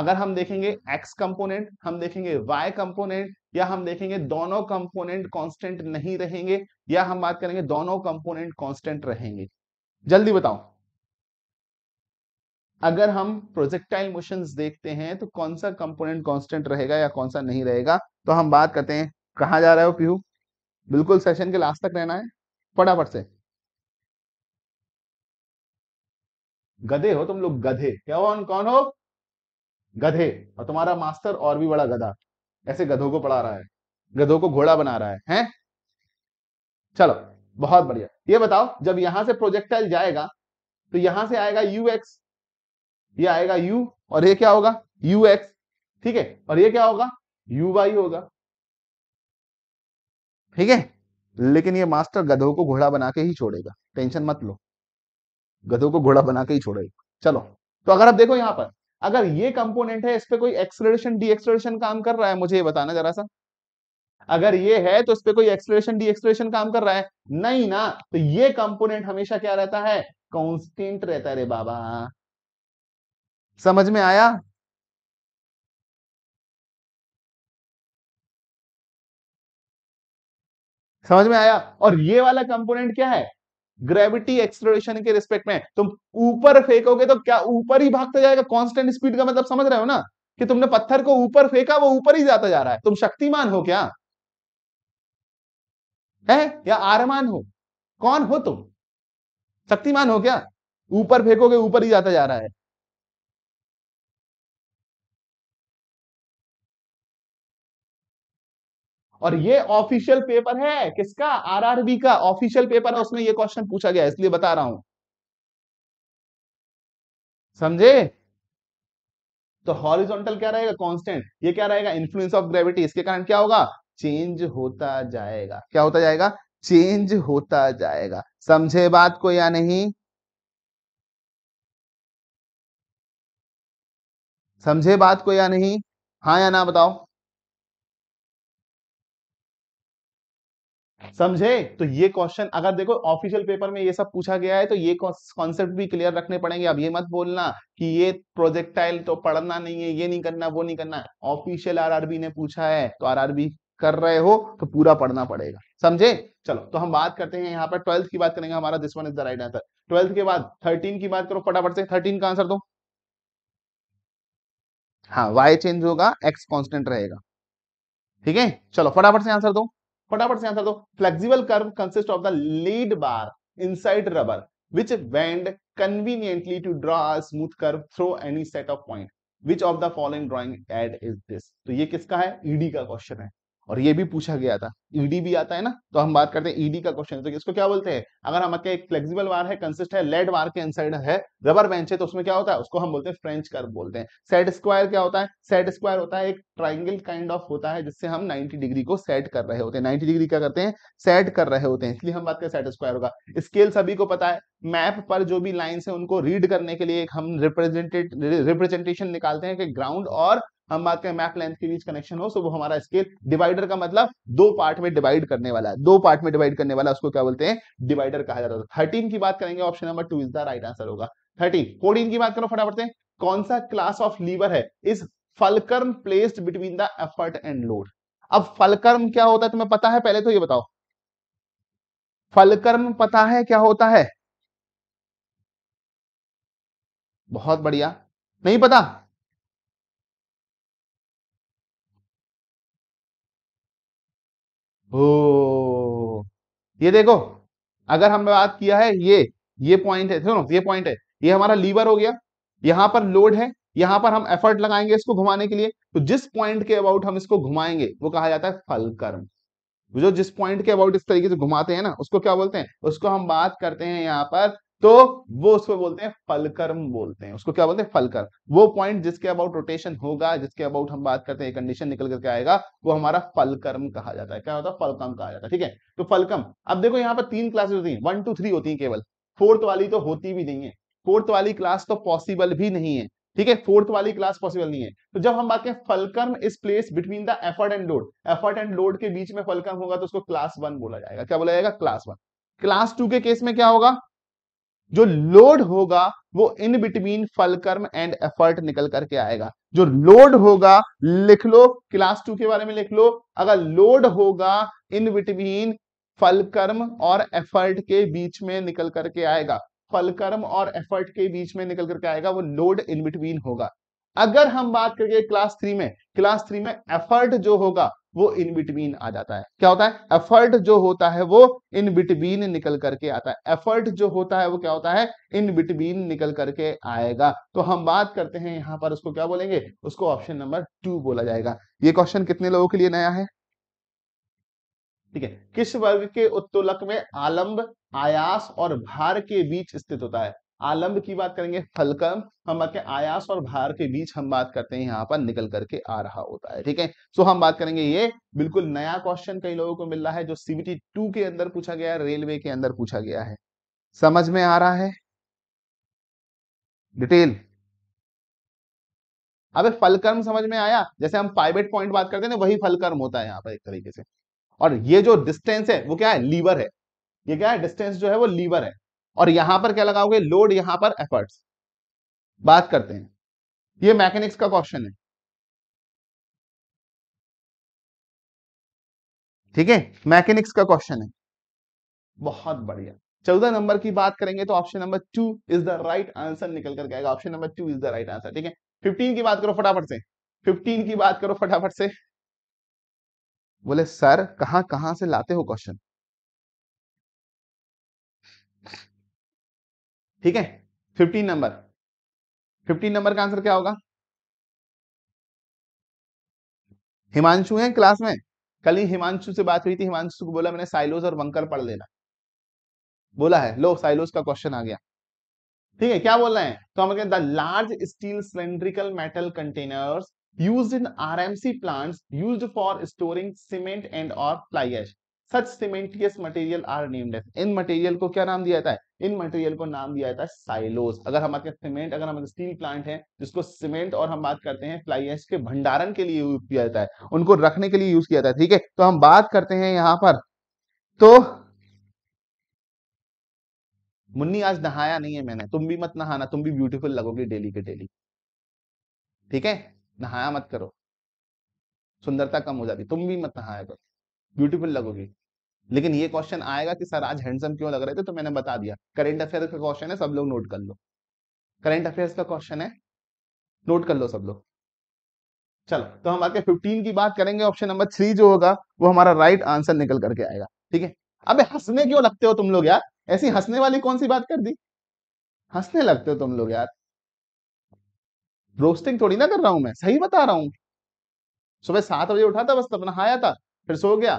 अगर हम देखेंगे एक्स कंपोनेंट हम देखेंगे वाई कंपोनेंट या हम देखेंगे दोनों कंपोनेंट कांस्टेंट नहीं रहेंगे या हम बात करेंगे दोनों कंपोनेंट कांस्टेंट रहेंगे जल्दी बताओ अगर हम प्रोजेक्टाइल मोशन देखते हैं तो कौन सा कंपोनेंट कांस्टेंट रहेगा या कौन सा नहीं रहेगा तो हम बात करते हैं कहाँ जा रहे हो पीहू बिल्कुल सेशन के लास्ट तक रहना है फटाफट से गधे हो तुम लोग गधे क्या हो कौन हो गधे और तुम्हारा मास्टर और भी बड़ा गधा ऐसे गधों को पढ़ा रहा है गधों को घोड़ा बना रहा है है? चलो बहुत बढ़िया ये बताओ जब यहां से प्रोजेक्टाइल जाएगा तो यहां से आएगा यूएक्स ये आएगा u और ये क्या होगा यू एक्स ठीक है और ये क्या होगा यू वाई होगा ठीक है लेकिन ये मास्टर गधों को घोड़ा बना के ही छोड़ेगा टेंशन मत लो गधों को घोड़ा बना के ही छोड़ेगा चलो तो अगर आप देखो यहां पर अगर ये कंपोनेंट है इस पर कोई एक्सलेशन डी एक्सलेशन काम कर रहा है मुझे ये बताना जरा सा अगर ये है तो इस पर कोई एक्सलेशन डी एक्सलेशन काम कर रहा है नहीं ना तो ये कंपोनेंट हमेशा क्या रहता है कॉन्स्टेंट रहता है रे बाबा समझ में आया समझ में आया और ये वाला कंपोनेंट क्या है ग्रेविटी एक्सप्लोरेशन के रिस्पेक्ट में तुम ऊपर फेंकोगे तो क्या ऊपर ही भागता जाएगा कांस्टेंट स्पीड का मतलब समझ रहे हो ना कि तुमने पत्थर को ऊपर फेंका वो ऊपर ही जाता जा रहा है तुम शक्तिमान हो क्या है या आरमान हो कौन हो तुम शक्तिमान हो क्या ऊपर फेंकोगे ऊपर ही जाता जा रहा है और ये ऑफिशियल पेपर है किसका आरआरबी का ऑफिशियल पेपर है उसमें ये क्वेश्चन पूछा गया इसलिए बता रहा हूं समझे तो हॉरिजॉन्टल क्या रहेगा कांस्टेंट ये क्या रहेगा इन्फ्लुएंस ऑफ ग्रेविटी इसके कारण क्या होगा चेंज होता जाएगा क्या होता जाएगा चेंज होता जाएगा समझे बात को या नहीं समझे बात को या नहीं हाँ या ना बताओ समझे तो ये क्वेश्चन अगर देखो ऑफिशियल पेपर में ये सब पूछा गया है तो ये कॉन्सेप्ट भी क्लियर रखने पड़ेंगे अब ये मत बोलना कि ये प्रोजेक्टाइल तो पढ़ना नहीं है ये नहीं करना वो नहीं करना ऑफिशियल आरआरबी ने पूछा है तो आरआरबी कर रहे हो तो पूरा पढ़ना पड़ेगा समझे चलो तो हम बात करते हैं यहाँ पर ट्वेल्थ की बात करेंगे हमारा this one is the right answer twelfth के बाद थर्टीन की बात करो फटाफट से थर्टीन का आंसर दो हाँ वाई चेंज होगा एक्स कॉन्स्टेंट रहेगा ठीक है चलो फटाफट से आंसर दो फटाफट से आंसर दो flexible curve consist of the lead bar inside rubber which bend conveniently to draw a smooth curve through any set of point which of the following drawing aid is this तो ये किसका है ED का question है और ये भी पूछा गया था ईडी e भी आता है ना तो हम बात करते हैं ईडी e का क्वेश्चन तो इसको क्या बोलते हैं अगर हमारे एक फ्लेक्सिबल वार है कंसिस्ट है लेड वार के इनसाइड है रबर बेंच है तो उसमें क्या होता है उसको हम बोलते हैं फ्रेंच कर बोलते हैं सेट स्क्वायर क्या होता है सेट स्क्वायर होता है एक ट्राइंगल काइंड ऑफ होता है जिससे हम नाइनटी डिग्री को सेट कर रहे होते हैं नाइनटी डिग्री क्या करते हैं सेट कर रहे होते हैं इसलिए हम बात करें सेट स्क्वायर होगा स्केल सभी को पता है मैप पर जो भी लाइन है उनको रीड करने के लिए एक हम रिप्रेजेंटेड रिप्रेजेंटेशन निकालते हैं कि ग्राउंड और हम बात करें मैप लेंथ के बीच कनेक्शन हो सो वो हमारा स्केल डिवाइडर का मतलब दो पार्ट में डिवाइड करने वाला है दो पार्ट में डिवाइड करने वाला उसको क्या बोलते हैं डिवाइडर कहा जाता है थर्टीन तो की बात करेंगे option number two is the right answer होगा थर्टीन फोर्टीन की बात करो फटाफट से कौन सा क्लास ऑफ लीवर है is fulcrum placed between the effort and load अब फलकर्म क्या होता है तुम्हें पता है पहले तो ये बताओ फलकर्म पता है क्या होता है बहुत बढ़िया नहीं पता भू ये देखो अगर हमने बात किया है ये ये पॉइंट है सुनो ये पॉइंट है ये हमारा लीवर हो गया यहां पर लोड है यहां पर हम एफर्ट लगाएंगे इसको घुमाने के लिए तो जिस पॉइंट के अबाउट हम इसको घुमाएंगे वो कहा जाता है फलकर्म जो जिस पॉइंट के अबाउट इस तरीके से घुमाते हैं ना उसको क्या बोलते हैं उसको हम बात करते हैं यहाँ पर तो वो उसको बोलते हैं फलकर्म बोलते हैं उसको क्या बोलते हैं फलकर वो पॉइंट जिसके अबाउट रोटेशन होगा जिसके अबाउट हम बात करते हैं कंडीशन निकल करके आएगा वो हमारा फलकर्म कहा जाता है क्या होता है फलकम कहा जाता है ठीक है तो फलकम अब देखो यहाँ पर तीन क्लासेस होती है वन टू थ्री होती है केवल फोर्थ वाली तो होती भी नहीं है फोर्थ वाली क्लास तो पॉसिबल भी नहीं है ठीक है फोर्थ वाली क्लास पॉसिबल नहीं है तो जब हम बात करें fulcrum is place between the effort and load effort and load के बीच में फलकर्म होगा तो उसको क्लास वन बोला जाएगा क्या बोला जाएगा क्लास वन क्लास टू के केस में क्या होगा जो लोड होगा वो इन बिटवीन फल कर्म एंड एफर्ट निकल करके आएगा जो लोड होगा लिख लो क्लास टू के बारे में लिख लो अगर लोड होगा इन बिटवीन फल कर्म और एफर्ट के बीच में निकल करके आएगा फलकर्म और एफर्ट के बीच में निकल करके आएगा वो लोड इन बिटवीन होगा अगर हम बात करिए क्लास थ्री में क्लास थ्री में एफर्ट जो होगा वो इन बिटवीन आ जाता है क्या होता है एफर्ट जो होता है वो इन बिटवीन निकल करके आता है एफर्ट जो होता है वो क्या होता है इन बिटवीन निकल करके आएगा तो हम बात करते हैं यहां पर उसको क्या बोलेंगे उसको ऑप्शन नंबर टू बोला जाएगा ये क्वेश्चन कितने लोगों के लिए नया है ठीक है किस वर्ग के उत्तोलक में आलम्ब आयास और भार के बीच स्थित होता है आलंब की बात करेंगे फलकम हम बात करें आयास और भार के बीच हम बात करते हैं यहाँ पर निकल करके आ रहा होता है ठीक है सो हम बात करेंगे ये बिल्कुल नया क्वेश्चन कई लोगों को मिल रहा है जो सीबीटी टू के अंदर पूछा गया है रेलवे के अंदर पूछा गया है समझ में आ रहा है डिटेल अबे फलकर्म समझ में आया जैसे हम पाइवेट पॉइंट बात करते हैं वही फलकर्म होता है यहाँ पर एक तरीके से और ये जो डिस्टेंस है वो क्या है लीवर है ये क्या है डिस्टेंस जो है वो लीवर है और यहां पर क्या लगाओगे लोड यहां पर एफर्ट्स बात करते हैं ये मैकेनिक्स का क्वेश्चन है ठीक है मैकेनिक्स का क्वेश्चन है बहुत बढ़िया चौदह नंबर की बात करेंगे तो option number two is the right answer निकल कर आएगा option number two is the right answer ठीक है फिफ्टीन की बात करो फटाफट से फिफ्टीन की बात करो फटाफट से बोले सर कहां कहां से लाते हो क्वेश्चन ठीक है फिफ्टीन नंबर फिफ्टीन नंबर का आंसर क्या होगा हिमांशु है क्लास में कल ही हिमांशु से बात हुई थी हिमांशु को बोला मैंने साइलोज और बंकर पढ़ लेना बोला है लो साइलोज का क्वेश्चन आ गया ठीक है क्या बोल रहे हैं तो हम कहें the large steel cylindrical metal containers used in RMC plants used for storing cement and or fly ash such cementitious material are named in material को क्या नाम दिया जाता है इन मटेरियल को नाम दिया जाता है साइलोज अगर हमारे सीमेंट अगर हमारे स्टील प्लांट है जिसको सीमेंट और हम बात करते हैं फ्लाई के भंडारण के लिए यूज किया जाता है उनको रखने के लिए यूज किया जाता है ठीक है तो हम बात करते हैं यहाँ पर तो मुन्नी आज नहाया नहीं है मैंने तुम भी मत नहाना तुम भी ब्यूटीफुल लगोगे डेली के डेली ठीक है नहाया मत करो सुंदरता कम हो जाती तुम भी मत नहाया करो ब्यूटीफुल लगोगी लेकिन ये क्वेश्चन आएगा कि सर आज हैंडसम क्यों लग रहे थे तो मैंने बता दिया करेंट अफेयर का क्वेश्चन है सब लोग नोट कर लो करेंट अफेयर्स का क्वेश्चन है नोट कर लो सब लोग चलो तो हम आके 15 की बात करेंगे ऑप्शन नंबर थ्री जो होगा वो हमारा राइट आंसर निकल करके आएगा ठीक है अबे हंसने क्यों लगते हो तुम लोग यार ऐसी हंसने वाली कौन सी बात कर दी हंसने लगते हो तुम लोग यार रोस्टिंग थोड़ी ना कर रहा हूं मैं सही बता रहा हूँ सुबह सात बजे उठा था बस अपना नहाया था फिर सो गया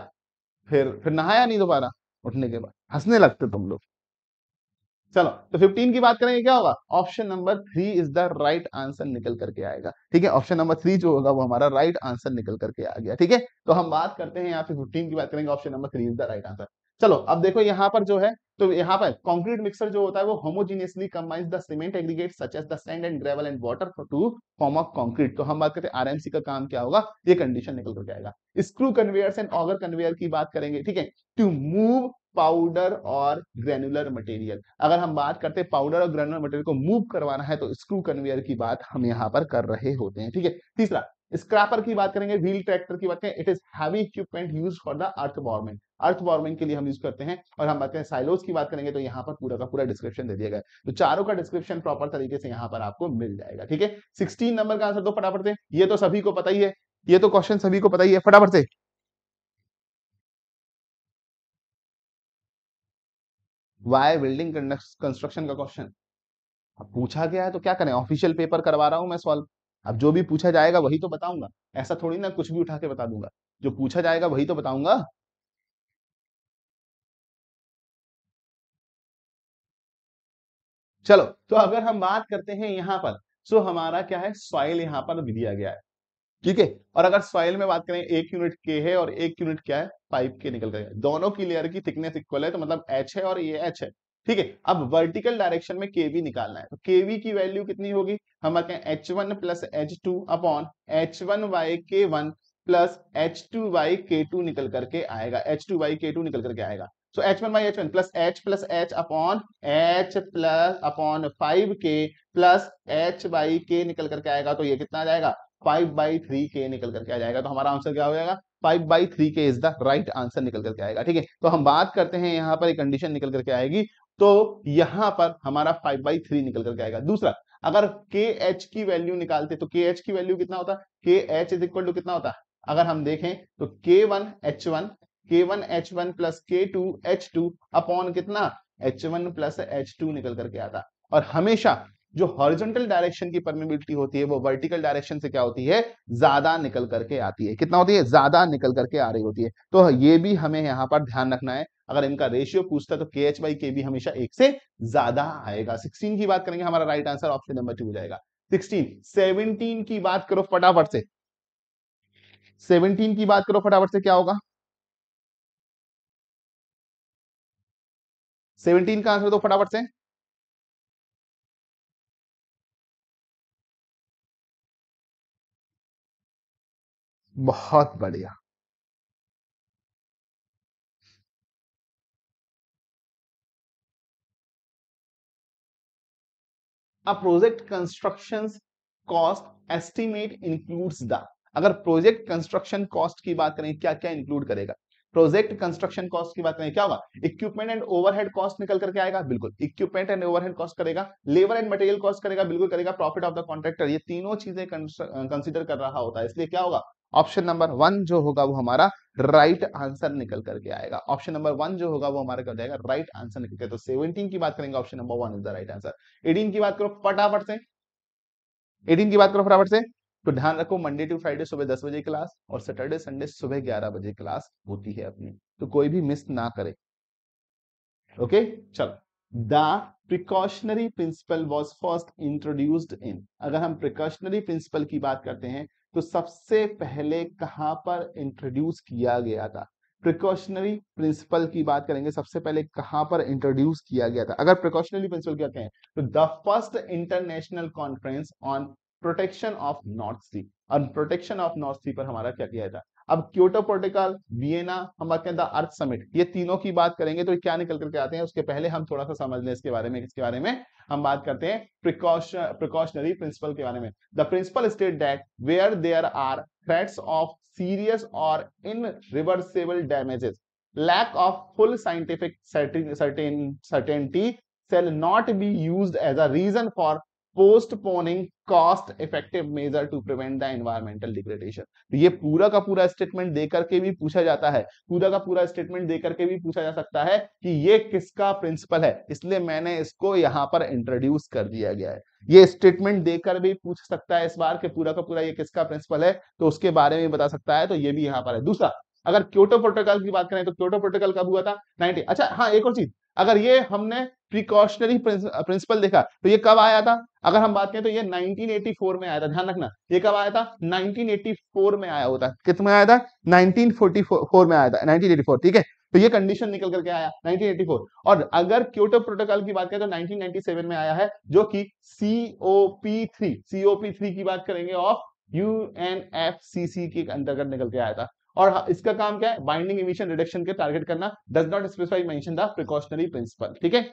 फिर हाँ। फिर नहाया नहीं दोबारा उठने के बाद हंसने लगते तुम लोग चलो तो 15 की बात करेंगे क्या होगा option number three is the right answer निकल करके आएगा ठीक है ऑप्शन नंबर थ्री जो होगा वो हमारा राइट आंसर निकल करके आ गया ठीक है तो हम बात करते हैं यहाँ पे 15 की बात करेंगे option number three is the right answer चलो अब देखो यहाँ पर जो है तो यहाँ पर कंक्रीट मिक्सर जो होता है वो homogeneously combine the cement aggregate such as the sand and gravel and water to form of concrete तो हम बात करते हैं आरएमसी का काम क्या होगा ये कंडीशन निकल कर जाएगा screw conveyor and auger conveyor की बात करेंगे ठीक है to move powder or granular material अगर हम बात करते हैं पाउडर और ग्रेनुलर मटेरियल को मूव करवाना है तो स्क्रू कन्वेयर की बात हम यहाँ पर कर रहे होते हैं ठीक है तीसरा स्क्रैपर की बात करेंगे व्हील ट्रैक्टर की बात करें it is heavy equipment use for the earth warming earth warming के लिए हम यूज करते हैं और हम बात करें साइलोज की बात करेंगे तो यहाँ पर पूरा का पूरा डिस्क्रिप्शन दे दिया गया तो चारों का डिस्क्रिप्शन प्रॉपर तरीके से यहाँ पर आपको मिल जाएगा ठीक है सिक्सटीन नंबर का आंसर दो फटाफट से ये तो सभी को पता ही है ये तो क्वेश्चन सभी को पता ही है फटाफट से वाई बिल्डिंग कंस्ट्रक्शन का क्वेश्चन पूछा गया है तो क्या करें ऑफिशियल पेपर करवा रहा हूं मैं सॉल्व अब जो भी पूछा जाएगा वही तो बताऊंगा ऐसा थोड़ी ना कुछ भी उठा के बता दूंगा जो पूछा जाएगा वही तो बताऊंगा चलो तो अगर हम बात करते हैं यहां पर सो तो हमारा क्या है सॉइल यहां पर दिया गया है ठीक है और अगर सॉइल में बात करें एक यूनिट के है और एक यूनिट क्या है पाइप के निकल गए दोनों की लेयर की थिकनेस इक्वल है तो मतलब एच है और ये एच है ठीक है अब वर्टिकल डायरेक्शन में केवी निकालना है तो केवी की वैल्यू कितनी होगी हैं h one plus h two upon h one by k one plus h two by k two निकल करके आएगा h two by k two निकल करके आएगा so h one by h one plus h plus h upon h plus upon five k plus h by k निकल करके आएगा तो ये कितना आ जाएगा फाइव बाई थ्री के निकल करके आ जाएगा तो हमारा आंसर क्या हो जाएगा five by three k is the right answer निकल करके आएगा ठीक है तो हम बात करते हैं यहाँ पर एक कंडीशन निकल करके आएगी तो यहां पर हमारा फाइव बाई थ्री निकल करके आएगा दूसरा अगर के एच की वैल्यू निकालते तो के एच की वैल्यू कितना होता के एच इज इक्वल टू कितना होता अगर हम देखें तो k one h one k one h one plus k two h two upon कितना h one plus h two निकल करके आता और हमेशा जो हॉरिजॉन्टल डायरेक्शन की परमिबिलिटी होती है वो वर्टिकल डायरेक्शन से क्या होती है ज्यादा निकल करके आती है कितना होती है ज्यादा निकल करके आ रही होती है तो ये भी हमें यहाँ पर ध्यान रखना है अगर इनका रेशियो पूछता है तो के एच बाई के भी हमेशा एक से ज्यादा आएगा सिक्सटीन की बात करेंगे हमारा right answer option number two हो जाएगा सिक्सटीन सेवनटीन की बात करो फटाफट से सेवनटीन की बात करो फटाफट से क्या होगा सेवनटीन का आंसर दो फटाफट से बहुत बढ़िया A project construction's cost estimate includes अगर प्रोजेक्ट कंस्ट्रक्शन कॉस्ट की बात करें क्या क्या इंक्लूड करेगा प्रोजेक्ट कंस्ट्रक्शन कॉस्ट की बात करें क्या होगा इक्विपमेंट एंड ओवरहेड कॉस्ट निकल करके आएगा बिल्कुल इक्विपमेंट एंड ओवरहेड कॉस्ट करेगा लेबर एंड मटेरियल कॉस्ट करेगा बिल्कुल करेगा प्रॉफिट ऑफ द कॉन्ट्रेक्टर ये तीनों चीजें कंसिडर कर रहा होता है इसलिए क्या होगा ऑप्शन नंबर वन जो होगा वो हमारा राइट right आंसर निकल करके आएगा ऑप्शन नंबर वन जो होगा वो हमारा क्या जाएगा राइट right आंसर निकल के तो सेवनटीन की बात करेंगे option number one is the right answer eighteen की बात करो फटाफट से एटीन की बात करो फटाफट से तो ध्यान रखो मंडे टू फ्राइडे सुबह दस बजे क्लास और सैटरडे संडे सुबह ग्यारह बजे क्लास होती है अपनी तो कोई भी मिस ना करे ओके चलो the precautionary principle was first introduced in अगर हम प्रिकॉशनरी प्रिंसिपल की बात करते हैं तो सबसे पहले कहाँ पर इंट्रोड्यूस किया गया था प्रिकॉशनरी प्रिंसिपल की बात करेंगे सबसे पहले कहां पर इंट्रोड्यूस किया गया था अगर प्रिकॉशनरी प्रिंसिपल क्या कहें तो the first international conference on protection of North Sea और प्रोटेक्शन ऑफ नॉर्थ सी पर हमारा क्या किया था अब क्योटो प्रोटोकॉल वियना हम के अंदर अर्थ समिट ये तीनों की बात करेंगे तो क्या निकल करके आते हैं उसके पहले हम थोड़ा सा समझ लें इसके बारे में इसके बारे में हम बात करते हैं प्रिकॉशन प्रिकॉशनरी प्रिंसिपल के बारे में the principle state that where there are threats of serious or irreversible damages lack of full scientific certainty shall not be use as a reason for postponing cost effective measure to prevent the environmental degradation तो ये पूरा का पूरा statement देकर के भी पूछा जाता है पूरा का पूरा स्टेटमेंट देकर के भी पूछा जा सकता है कि ये किसका प्रिंसिपल है इसलिए मैंने इसको यहां पर इंट्रोड्यूस कर दिया गया है ये स्टेटमेंट देकर भी पूछ सकता है इस बार के पूरा का पूरा ये किसका प्रिंसिपल है तो उसके बारे में बता सकता है तो ये भी यहाँ पर है दूसरा अगर क्योटो प्रोटोकॉल की बात करें तो क्योटो प्रोटोकॉल कब हुआ था नाइनटी अच्छा हाँ एक और चीज अगर ये हमने प्रिकॉशनरी प्रिंसिपल देखा तो ये कब आया था अगर हम बात करें तो ये 1984 में आया था ध्यान रखना ये कब आया था 1984 में आया होता कितने में आया था 1944 में आया था 1984 ठीक है तो ये कंडीशन निकल करके आया 1984 और अगर क्योटो प्रोटोकॉल की बात करें तो 1997 में आया है जो कि सीओपी थ्री सीओपी थ्री की बात करेंगे of U N F C C के अंतर्गत निकल के आया था और इसका काम क्या है बाइंडिंग इमिशन रिडक्शन के टारगेट करना does not specify mention the precautionary principle ठीक है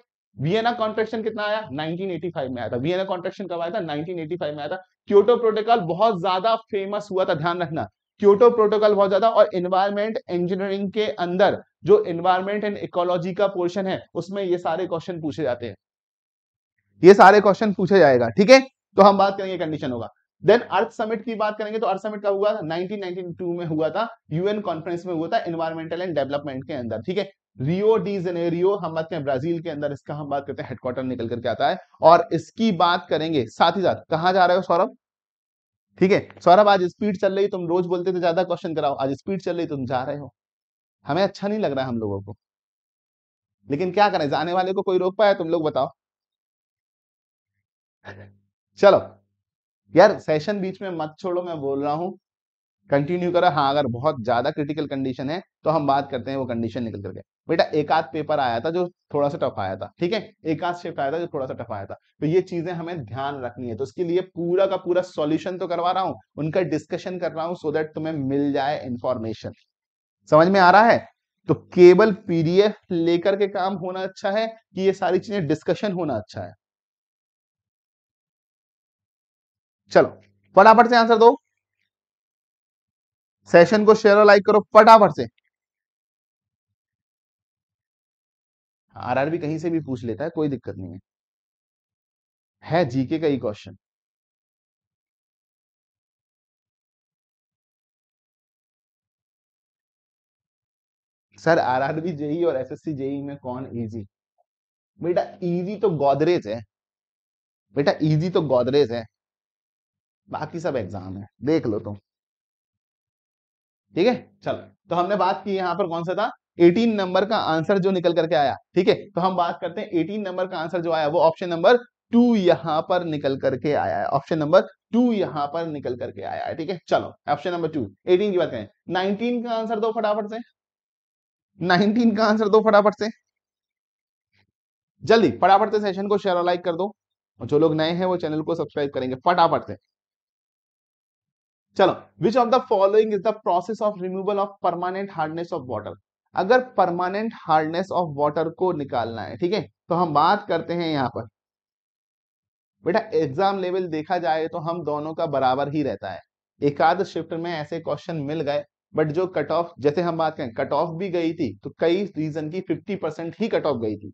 वियना कॉन्ट्रेक्शन कितना आया 1985 में आया था वियना कॉन्ट्रेक्शन कब आया था 1985 में आया था क्योटो प्रोटोकॉल बहुत ज्यादा फेमस हुआ था ध्यान रखना क्योटो प्रोटोकॉल बहुत ज्यादा और एनवायरमेंट इंजीनियरिंग के अंदर जो एनवायरमेंट एंड इकोलॉजी का पोर्शन है उसमें ये सारे क्वेश्चन पूछे जाते हैं ये सारे क्वेश्चन पूछे जाएगा ठीक है तो हम बात करेंगे कंडीशन होगा देन अर्थ समिट की बात करेंगे तो अर्थ समिट कब हुआ था 1992 में हुआ था यूएन कॉन्फ्रेंस में हुआ था एनवायरमेंटल एंड डेवलपमेंट के अंदर ठीक है रियो डी जेनेरियो हम बात करें ब्राजील के अंदर इसका हम बात करते हैं हेडक्वार्टर निकल करके आता है और इसकी बात करेंगे साथ ही साथ कहा जा रहे हो सौरभ ठीक है सौरभ आज स्पीड चल रही तुम रोज बोलते थे ज्यादा क्वेश्चन कराओ आज स्पीड चल रही तुम जा रहे हो हमें अच्छा नहीं लग रहा है हम लोगों को लेकिन क्या करें जाने वाले को कोई रोक पाया तुम लोग बताओ चलो यार सेशन बीच में मत छोड़ो मैं बोल रहा हूं कंटिन्यू करो हाँ अगर बहुत ज्यादा क्रिटिकल कंडीशन है तो हम बात करते हैं वो कंडीशन निकल करके बेटा एक आध पेपर आया था जो थोड़ा सा टफ आया था ठीक है एक आध शिफ्ट आया था जो थोड़ा सा टफ आया था तो ये चीजें हमें ध्यान रखनी है तो उसके लिए पूरा का पूरा सॉल्यूशन तो करवा रहा हूँ उनका डिस्कशन कर रहा हूँ सो देट तुम्हें मिल जाए इंफॉर्मेशन समझ में आ रहा है तो केवल पीडीएफ लेकर के काम होना अच्छा है कि ये सारी चीजें डिस्कशन होना अच्छा है चलो फटाफट से आंसर दो सेशन को शेयर और लाइक करो फटाफट से हाँ। आरआरबी कहीं से भी पूछ लेता है कोई दिक्कत नहीं है है जीके का ही क्वेश्चन सर आरआरबी जेई और एसएससी जेई में कौन इजी बेटा इजी तो गोदरेज है बेटा इजी तो गोदरेज है बाकी सब एग्जाम है देख लो तुम तो। ठीक है चलो तो हमने बात की यहाँ पर कौन सा था 18 नंबर का आंसर जो निकल करके आया ठीक है तो हम बात करते हैं 18 नंबर का आंसर जो आया वो ऑप्शन नंबर टू यहाँ पर निकल करके आया है ऑप्शन नंबर टू यहाँ पर निकल करके आया है ठीक है चलो ऑप्शन नंबर टू एटीन की बात करें नाइनटीन का आंसर दो फटाफट से नाइनटीन का आंसर दो फटाफट से जल्दी फटाफट से सेशन को शेयर और लाइक कर दो और जो लोग नए हैं वो चैनल को सब्सक्राइब करेंगे फटाफट से चलो which of the following is the process of removal of permanent hardness of water अगर परमानेंट हार्डनेस ऑफ वॉटर को निकालना है ठीक है तो हम बात करते हैं यहाँ पर बेटा एग्जाम लेवल देखा जाए तो हम दोनों का बराबर ही रहता है एकाध शिफ्ट में ऐसे क्वेश्चन मिल गए बट जो कट ऑफ जैसे हम बात करें कट ऑफ भी गई थी तो कई रीजन की 50 परसेंट ही कट ऑफ गई थी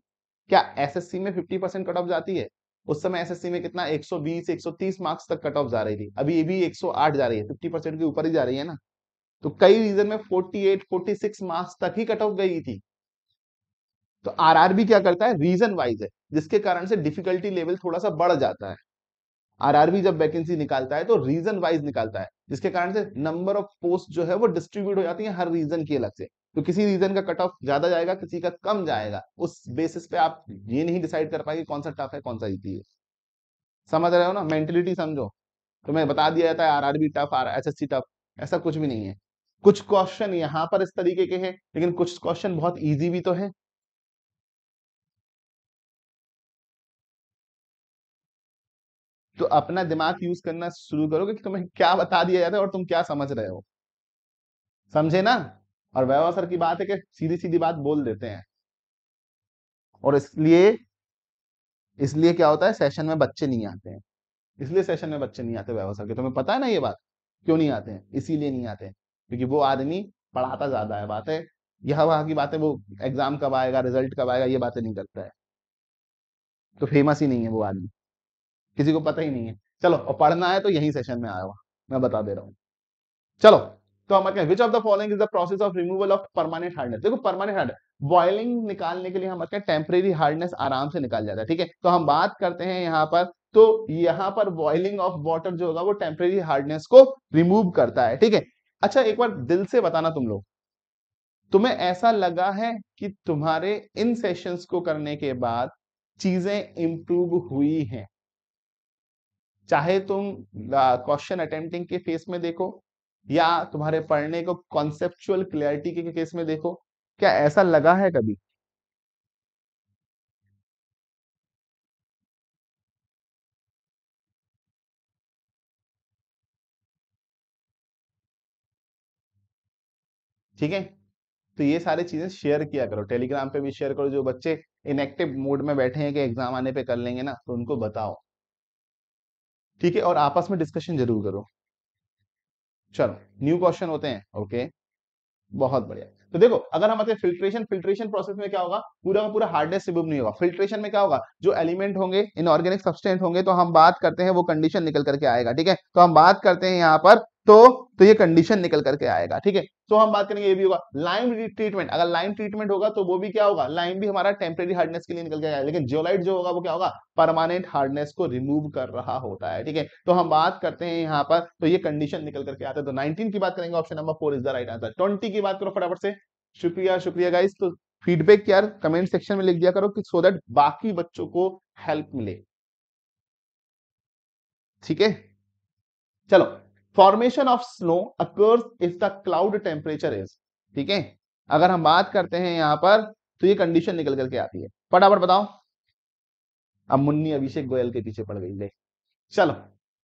क्या एसएससी में 50 परसेंट कट ऑफ जाती है उस समय एसएससी में कितना 120 130 मार्क्स तक कट ऑफ जा रही थी अभी ये भी 108 जा रही है 50 परसेंट के ऊपर ही जा रही है ना तो कई रीजन में 48 46 मार्क्स तक ही कट ऑफ गई थी तो आरआरबी क्या करता है रीजन वाइज है जिसके कारण से डिफिकल्टी लेवल थोड़ा सा बढ़ जाता है आरआरबी जब वैकेंसी निकालता है तो रीजन वाइज निकालता है जिसके कारण से नंबर ऑफ पोस्ट जो है वो डिस्ट्रीब्यूट हो जाती है हर रीजन की अलग से तो किसी रीजन का कट ऑफ ज्यादा जाएगा किसी का कम जाएगा उस बेसिस पे आप ये नहीं डिसाइड कर पाएंगे कौन सा टफ है कौन सा ईजी है समझ रहे हो ना मेंटेलिटी समझो तो मैं बता दिया जाता है R RB tough R S tough ऐसा कुछ भी नहीं है कुछ क्वेश्चन यहाँ पर इस तरीके के हैं लेकिन कुछ क्वेश्चन बहुत ईजी भी तो है तो अपना दिमाग यूज करना शुरू करोगे कि तुम्हें क्या बता दिया जाता है और तुम क्या समझ रहे हो समझे ना और वैभव सर की बात है कि सीधी सीधी बात बोल देते हैं और इसलिए इसलिए क्या होता है सेशन में बच्चे नहीं आते हैं इसलिए सेशन में बच्चे नहीं आते वैभव सर के तुम्हें पता है ना ये बात क्यों नहीं आते हैं इसीलिए नहीं आते हैं क्योंकि वो आदमी पढ़ाता ज्यादा है बातें यह वहां की बातें वो एग्जाम कब आएगा रिजल्ट कब आएगा ये बातें नहीं करता है तो फेमस ही नहीं है वो आदमी किसी को पता ही नहीं है चलो और पढ़ना है तो यही सेशन में आया हुआ मैं बता दे रहा हूँ चलो तो हम कहते which of the following is the process of removal of permanent hardness देखो परमानेंट हार्ड बॉइलिंग निकालने के लिए हम कहते टेम्परेरी हार्डनेस आराम से निकाल जाता है ठीक है तो हम बात करते हैं यहाँ पर तो यहाँ पर बॉइलिंग ऑफ वॉटर जो होगा वो टेम्परेरी हार्डनेस को रिमूव करता है ठीक है अच्छा एक बार दिल से बताना तुम लोग तुम्हें ऐसा लगा है कि तुम्हारे इन सेशंस को करने के बाद चीजें इंप्रूव हुई हैं चाहे तुम क्वेश्चन अटेम्प्टिंग के फेस में देखो या तुम्हारे पढ़ने को कॉन्सेप्चुअल क्लियरिटी के केस में देखो क्या ऐसा लगा है कभी ठीक है तो ये सारी चीजें शेयर किया करो टेलीग्राम पे भी शेयर करो जो बच्चे इनएक्टिव मोड में बैठे हैं कि एग्जाम आने पे कर लेंगे ना तो उनको बताओ ठीक है और आपस में डिस्कशन जरूर करो चलो न्यू क्वेश्चन होते हैं ओके बहुत बढ़िया तो देखो अगर हम आते फिल्ट्रेशन फिल्ट्रेशन प्रोसेस में क्या होगा पूरा का पूरा हार्डनेस रिमूव नहीं होगा फिल्ट्रेशन में क्या होगा जो एलिमेंट होंगे इनऑर्गेनिक सब्सटेंट होंगे तो हम बात करते हैं वो कंडीशन निकल करके आएगा ठीक है तो हम बात करते हैं यहाँ पर तो तो ये कंडीशन निकल करके आएगा ठीक है तो हम बात करेंगे ये भी होगा लाइम ट्रीटमेंट अगर लाइम ट्रीटमेंट होगा तो वो भी क्या होगा लाइम भी हमारा टेम्परेरी हार्डनेस के लिए निकल के आएगा लेकिन जियोलाइट जो होगा वो क्या होगा परमानेंट हार्डनेस को रिमूव कर रहा होता है ठीक है तो हम बात करते हैं यहाँ पर तो ये कंडीशन निकल करके आता है तो नाइनटीन की बात करेंगे option number four is the right answer twenty की बात करो फटाफट से शुक्रिया शुक्रिया गाइस तो फीडबैक यार कमेंट सेक्शन में लिख दिया करो कि सो दैट बाकी बच्चों को हेल्प मिले ठीक है चलो formation of snow occurs if the cloud temperature is ठीक है अगर हम बात करते हैं यहां पर तो ये कंडीशन निकल करके आती है फटाफट बताओ अब मुन्नी अभिषेक गोयल के पीछे पड़ गई ले चलो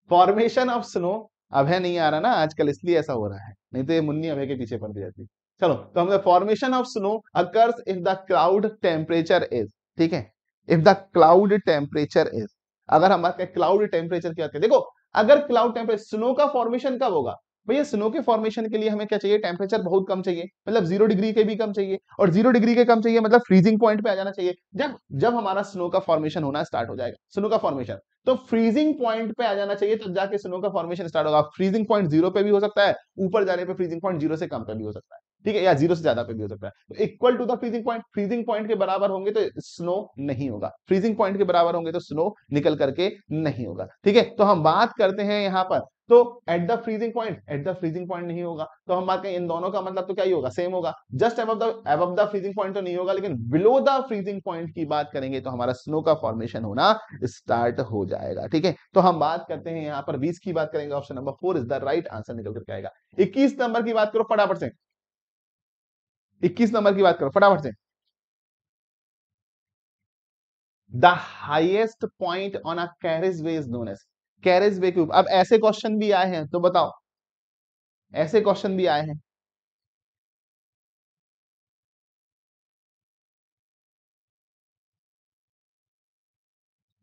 फॉर्मेशन ऑफ स्नो अभय नहीं आ रहा ना आजकल इसलिए ऐसा हो रहा है नहीं तो ये मुन्नी अभय के पीछे पड़ जाती चलो तो हम formation of snow occurs if the cloud temperature is ठीक है if the cloud temperature is अगर हम बात करें क्लाउड टेम्परेचर की बात करें देखो अगर क्लाउड टेम्परेचर स्नो का फॉर्मेशन कब होगा भैया स्नो के फॉर्मेशन के लिए हमें क्या चाहिए टेम्परेचर बहुत कम चाहिए मतलब जीरो डिग्री के भी कम चाहिए और जीरो डिग्री के कम चाहिए मतलब फ्रीजिंग पॉइंट पे आ जाना चाहिए जब जब हमारा स्नो का फॉर्मेशन होना स्टार्ट हो जाएगा स्नो का फॉर्मेशन तो फ्रीजिंग पॉइंट पे आ जाना चाहिए तब तो जाके स्नो का फॉर्मेशन स्टार्ट होगा फ्रीजिंग पॉइंट जीरो पे भी हो सकता है ऊपर जाने पर फ्रीजिंग पॉइंट जीरो से कम पे भी हो सकता है ठीक है या जीरो से ज्यादा पे भी हो सकता है तो equal to the freezing point freezing point के बराबर होंगे तो स्नो नहीं होगा फ्रीजिंग पॉइंट के बराबर होंगे तो स्नो निकल करके नहीं होगा ठीक है तो हम बात करते हैं यहाँ पर तो at the freezing point at the freezing point नहीं होगा तो हम बात करें इन दोनों का मतलब तो क्या ही होगा सेम होगा जस्ट अब अब द फ्रीजिंग पॉइंट तो नहीं होगा लेकिन बिलो द फ्रीजिंग पॉइंट की बात करेंगे तो हमारा स्नो का फॉर्मेशन होना स्टार्ट हो जाएगा ठीक है तो हम बात करते हैं यहाँ पर बीस की बात करेंगे option number four is the right answer निकल करके आएगा इक्कीस नंबर की बात करो फटाफट से इक्कीस नंबर की बात करो फटाफट से the highest point on a carriage way is known as carriage way के ऊपर अब ऐसे क्वेश्चन भी आए हैं तो बताओ ऐसे क्वेश्चन भी आए हैं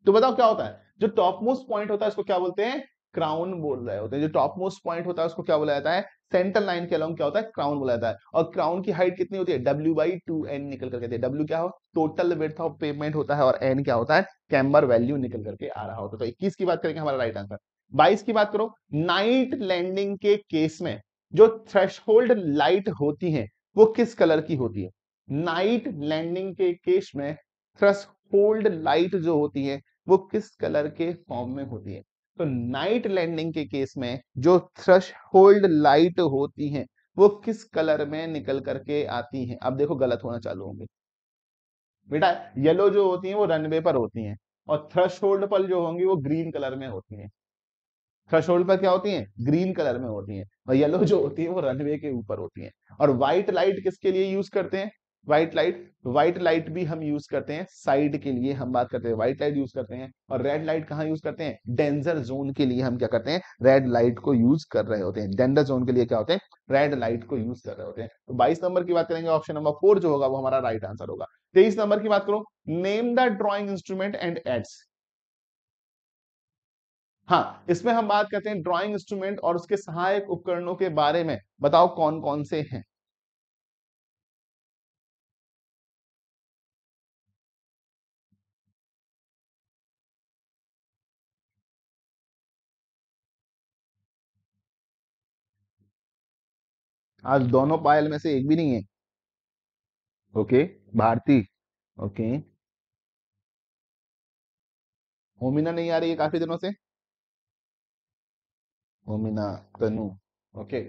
तो बताओ क्या होता है जो टॉप मोस्ट पॉइंट होता है इसको क्या बोलते हैं क्राउन बोल रहे होते हैं जो टॉप मोस्ट पॉइंट होता है उसको क्या बोला जाता है सेंट्रल लाइन के अलाउंग क्या होता है क्राउन बोला जाता है और क्राउन की हाइट कितनी होती है डब्ल्यू बाई टू एन निकल करके देती है डब्ल्यू क्या हो टोटल वेथ ऑफ पेमेंट होता है और एन क्या होता है कैम्बर वैल्यू निकल करके आ रहा होता है तो इक्कीस की बात करेंगे हमारा राइट आंसर बाईस की बात करो नाइट लैंडिंग के केस में जो थ्रेश लाइट होती है वो किस कलर की होती है नाइट लैंडिंग के केस में थ्रेश लाइट जो होती है वो किस कलर के फॉर्म में होती है तो नाइट लैंडिंग के केस में जो थ्रश होल्ड लाइट होती हैं वो किस कलर में निकल करके आती हैं अब देखो गलत होना चालू होंगे बेटा येलो जो होती है वो रनवे पर होती है और थ्रश होल्ड पर जो होंगी वो ग्रीन कलर में होती है थ्रश होल्ड पर क्या होती है ग्रीन कलर में होती है और येलो जो होती है वो रनवे के ऊपर होती है और व्हाइट लाइट किसके लिए यूज करते हैं व्हाइट लाइट व्हाइट लाइट भी हम यूज करते हैं साइड के लिए हम बात करते हैं व्हाइट लाइट यूज करते हैं और रेड लाइट कहाँ यूज करते हैं डेंजर जोन के लिए हम क्या करते हैं रेड लाइट को यूज कर रहे होते हैं डेंडर जोन के लिए क्या होते हैं रेड लाइट को यूज कर रहे होते हैं तो बाईस नंबर की बात करेंगे ऑप्शन नंबर फोर जो होगा वो हमारा राइट आंसर होगा तेईस नंबर की बात करो name the drawing instrument and aids हाँ इसमें हम बात करते हैं ड्रॉइंग इंस्ट्रूमेंट और उसके सहायक उपकरणों के बारे में बताओ कौन कौन से हैं आज दोनों पायल में से एक भी नहीं है ओके भारती ओके ओमिना नहीं आ रही है काफी दिनों से ओमिना तनु ओके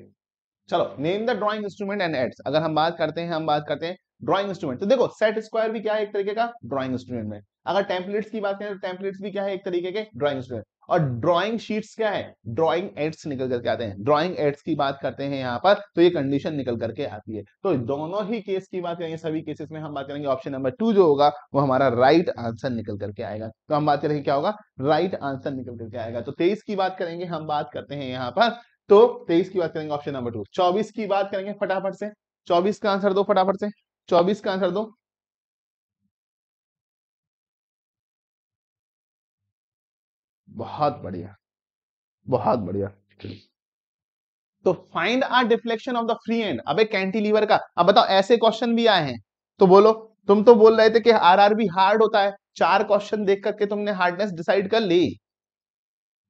चलो name the drawing instrument and aids अगर हम बात करते हैं हम बात करते हैं ड्रॉइंग इंस्ट्रूमेंट तो देखो सेट स्क्वायर भी क्या है एक तरीके का ड्रॉइंग इंस्ट्रूमेंट में अगर टेम्पलेट्स की बात करें तो टेम्पलेट्स भी क्या है एक तरीके के ड्रॉइंग और ड्रॉइंग शीट्स क्या है ड्रॉइंग एड्स निकल करके आते हैं ड्रॉइंग एड्स की बात करते हैं यहाँ पर तो ये कंडीशन निकल करके आती है तो दोनों ही केस की बात करेंगे सभी केसेस में हम बात करेंगे ऑप्शन नंबर टू जो होगा वो हमारा राइट right आंसर निकल करके आएगा तो हम बात करेंगे क्या होगा राइट right आंसर निकल करके आएगा तो तेईस की बात करेंगे हम बात करते हैं यहाँ पर तो तेईस की बात करेंगे ऑप्शन नंबर टू चौबीस की बात करेंगे फटाफट से चौबीस का आंसर दो फटाफट से चौबीस का आंसर दो बहुत बढ़िया बहुत बढ़िया तो find are deflection of the free end of a cantilever का अब बताओ ऐसे क्वेश्चन भी आए हैं तो बोलो तुम तो बोल रहे थे कि आरआरबी हार्ड होता है चार क्वेश्चन देख करके तुमने हार्डनेस डिसाइड कर ली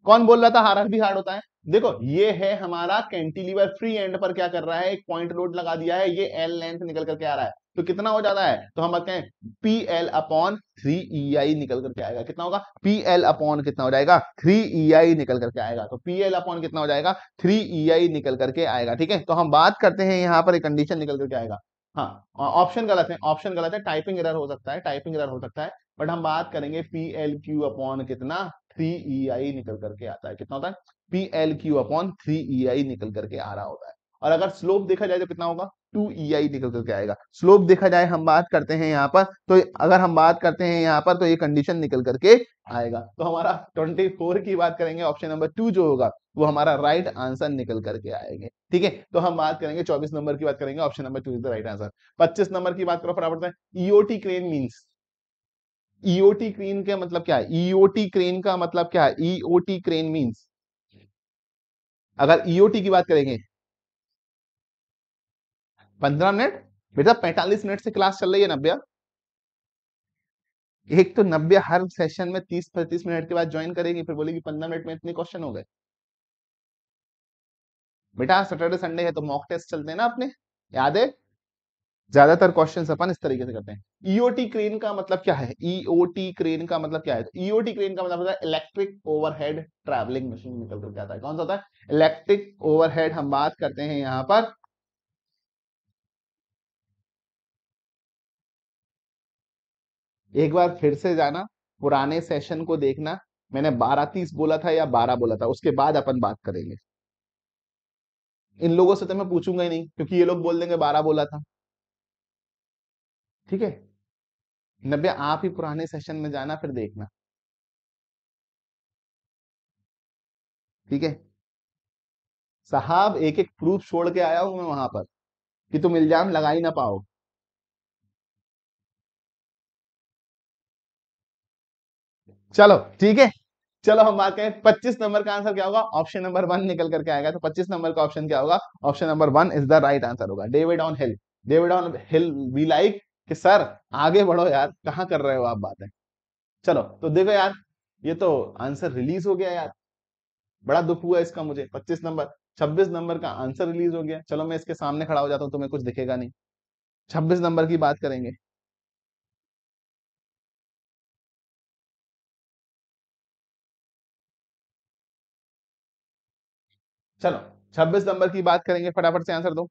कौन बोल रहा था हारर भी हार्ड होता है देखो ये है हमारा कैंटिलीवर फ्री एंड पर क्या कर रहा है एक पॉइंट लोड लगा दिया है ये एल लेंथ निकल करके आ रहा है तो कितना हो जाता है तो हम बताते हैं P L upon three E I निकल करके आएगा कितना होगा पी एल अपॉन कितना हो जाएगा थ्री ई आई निकल करके आएगा तो पी एल अपॉन कितना हो जाएगा थ्री ई आई निकल करके आएगा ठीक है तो हम बात करते हैं यहाँ पर एक कंडीशन निकल करके आएगा हाँ ऑप्शन गलत है ऑप्शन गलत है टाइपिंग एरर हो सकता है टाइपिंग एरर हो सकता है बट हम बात करेंगे पी एल क्यू अपॉन कितना थ्री ई आई निकल करके आता है कितना होता है P L Q upon three E I निकल करके आ रहा होता है और अगर स्लोप देखा जाए तो कितना होगा टू ई आई निकल करके आएगा स्लोप देखा जाए हम बात करते हैं यहाँ पर तो अगर हम बात करते हैं यहाँ पर तो ये कंडीशन निकल करके आएगा तो हमारा ट्वेंटी फोर की बात करेंगे ऑप्शन नंबर टू जो होगा वो हमारा राइट आंसर निकल करके आएंगे ठीक है तो हम बात करेंगे चौबीस नंबर की बात करेंगे option number two is the right answer पच्चीस नंबर की बात करो फटाफट में EOT crane means EOT e crane का मतलब क्या है ईओटी e क्रेन का मतलब क्या है ईओटी क्रेन मींस अगर ईओटी e की बात करेंगे पंद्रह मिनट बेटा पैंतालीस मिनट से क्लास चल रही है नब्बे एक तो नब्बे हर सेशन में तीस पैंतीस मिनट के बाद ज्वाइन करेगी फिर बोलेगी पंद्रह मिनट में इतने क्वेश्चन हो गए बेटा सैटरडे संडे है तो मॉक टेस्ट चलते हैं ना अपने याद है ज्यादातर क्वेश्चन अपन इस तरीके से करते हैं ईओटी e क्रेन का मतलब क्या है ईओटी e क्रेन का मतलब क्या है ईओटी तो क्रेन e का मतलब होता है इलेक्ट्रिक ओवरहेड ट्रैवलिंग मशीन निकल करके आता है कौन सा होता है इलेक्ट्रिक ओवरहेड हम बात करते हैं यहां पर एक बार फिर से जाना पुराने सेशन को देखना मैंने बारह तीस बोला था या बारह बोला था उसके बाद अपन बात करेंगे इन लोगों से तो मैं पूछूंगा ही नहीं क्योंकि ये लोग बोल देंगे बारह बोला था ठीक है नब्बे आप ही पुराने सेशन में जाना फिर देखना ठीक है साहब एक एक प्रूफ छोड़ के आया हूं मैं वहां पर कि तुम इल्जाम लगा ही ना पाओ चलो ठीक है चलो हम बात करें 25 नंबर का आंसर क्या होगा ऑप्शन नंबर वन निकल करके आएगा तो 25 नंबर का ऑप्शन क्या होगा option number one is the right answer होगा David on hill David on hill we like कि सर आगे बढ़ो यार कहाँ कर रहे हो आप बातें चलो तो देखो यार ये तो आंसर रिलीज हो गया यार बड़ा दुख हुआ इसका मुझे 25 नंबर 26 नंबर का आंसर रिलीज हो गया चलो मैं इसके सामने खड़ा हो जाता हूँ तुम्हें कुछ दिखेगा नहीं 26 नंबर की बात करेंगे चलो 26 नंबर की बात करेंगे फटाफट से आंसर दो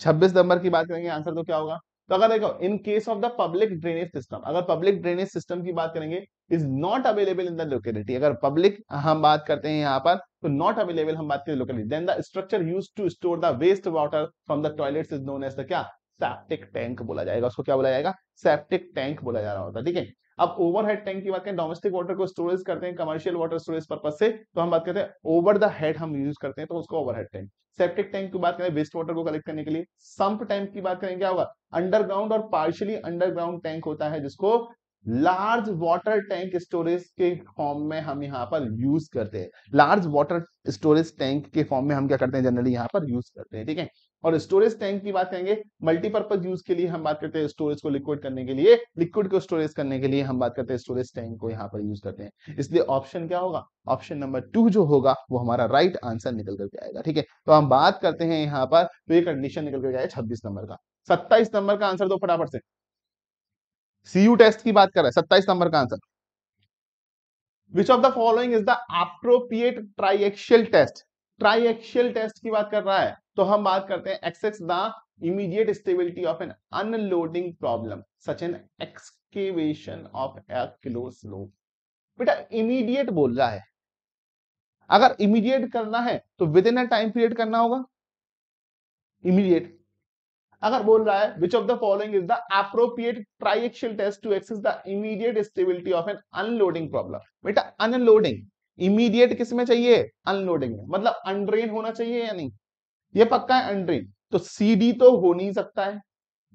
26 नंबर की बात करेंगे आंसर दो क्या होगा तो अगर देखो in case of the public drainage system अगर पब्लिक ड्रेनेज सिस्टम की बात करेंगे is not available in the locality अगर पब्लिक हम बात करते हैं यहाँ पर तो नॉट अवेलेबल हम बात करें locality then the structure use to store the waste water from the toilet is known as the क्या सेप्टिक टैंक बोला जाएगा उसको क्या बोला जाएगा सेप्टिक टैंक बोला जा रहा होता है ठीक है अब ओवरहेड टैंक की बात करें डोमेस्टिक वाटर को स्टोरेज करते हैं कमर्शियल वाटर स्टोरेज पर्पज से तो हम बात करते हैं ओवर द हेड हम यूज करते हैं तो उसको ओवरहेड टैंक सेप्टिक टैंक की बात करें वेस्ट वाटर को कलेक्ट करने के लिए संप टैंक की बात करें क्या होगा अंडरग्राउंड और पार्शियली अंडरग्राउंड टैंक होता है जिसको लार्ज वाटर टैंक स्टोरेज के फॉर्म में हम यहाँ पर यूज करते हैं लार्ज वाटर स्टोरेज टैंक के फॉर्म में हम क्या करते हैं जनरली यहाँ पर यूज करते हैं ठीक है और स्टोरेज टैंक की बात करेंगे मल्टीपर्पज यूज के लिए हम बात करते हैं स्टोरेज को लिक्विड करने के लिए लिक्विड को स्टोरेज करने के लिए हम बात करते हैं स्टोरेज टैंक को यहाँ पर यूज करते हैं इसलिए ऑप्शन क्या होगा ऑप्शन नंबर टू जो होगा वो हमारा राइट आंसर निकल करके आएगा ठीक है तो हम बात करते हैं यहाँ पर तो ये कंडीशन निकल करके आया छब्बीस नंबर का सत्ताईस नंबर का आंसर दो फटाफट से सीयू टेस्ट की बात कर रहा है सत्ताईस नंबर का answer which of the following is the appropriate triaxial test triaxial test की बात कर रहा है तो हम बात करते हैं access the immediate stability of an unloading problem such an excavation of a clay slope बेटा इमीडिएट बोल रहा है अगर इमीडिएट करना है तो within a time period करना होगा इमीडिएट अगर बोल रहा है which of the following is the appropriate triaxial test to access the immediate stability of an unloading problem बेटा अनलोडिंग इमीडिएट किस में चाहिए अनलोडिंग में मतलब अनड्रेन होना चाहिए या नहीं ये पक्का है अनड्रेन तो सीडी तो हो नहीं सकता है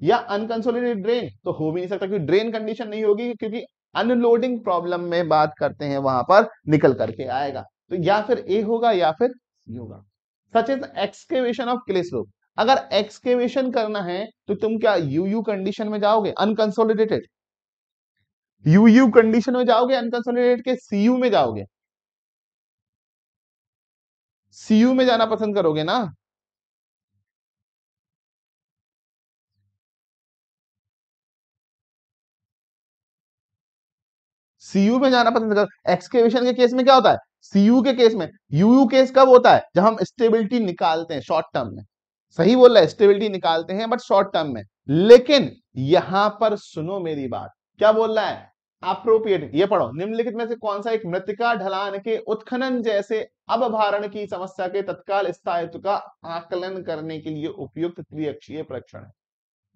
या अनकंसोलिडेटेड ड्रेन तो हो भी नहीं सकता क्योंकि ड्रेन कंडीशन नहीं होगी क्योंकि अनलोडिंग प्रॉब्लम में बात करते हैं वहां पर निकल करके आएगा तो या फिर ए होगा या फिर सी होगा such is excavation of clay slope अगर एक्सकेवेशन करना है तो तुम क्या यूयू कंडीशन में जाओगे अनकंसोलिडेटेड यूयू कंडीशन में जाओगे अनकंसोलिडेट के सीयू में जाओगे सीयू में जाना पसंद करोगे ना सीयू में जाना पसंद कर एक्सकेवेशन के केस में क्या होता है सीयू के केस में यूयू केस कब होता है जब हम स्टेबिलिटी निकालते हैं शॉर्ट टर्म में सही बोल रहा है स्टेबिलिटी निकालते हैं बट शॉर्ट टर्म में लेकिन यहां पर सुनो मेरी बात क्या बोल रहा है अप्रोप्रिएट ये पढ़ो निम्नलिखित में से कौन सा एक मृतिका ढलान के उत्खनन जैसे अवभारण की समस्या के तत्काल स्थायित्व का आकलन करने के लिए उपयुक्त त्रिअक्षीय परीक्षण है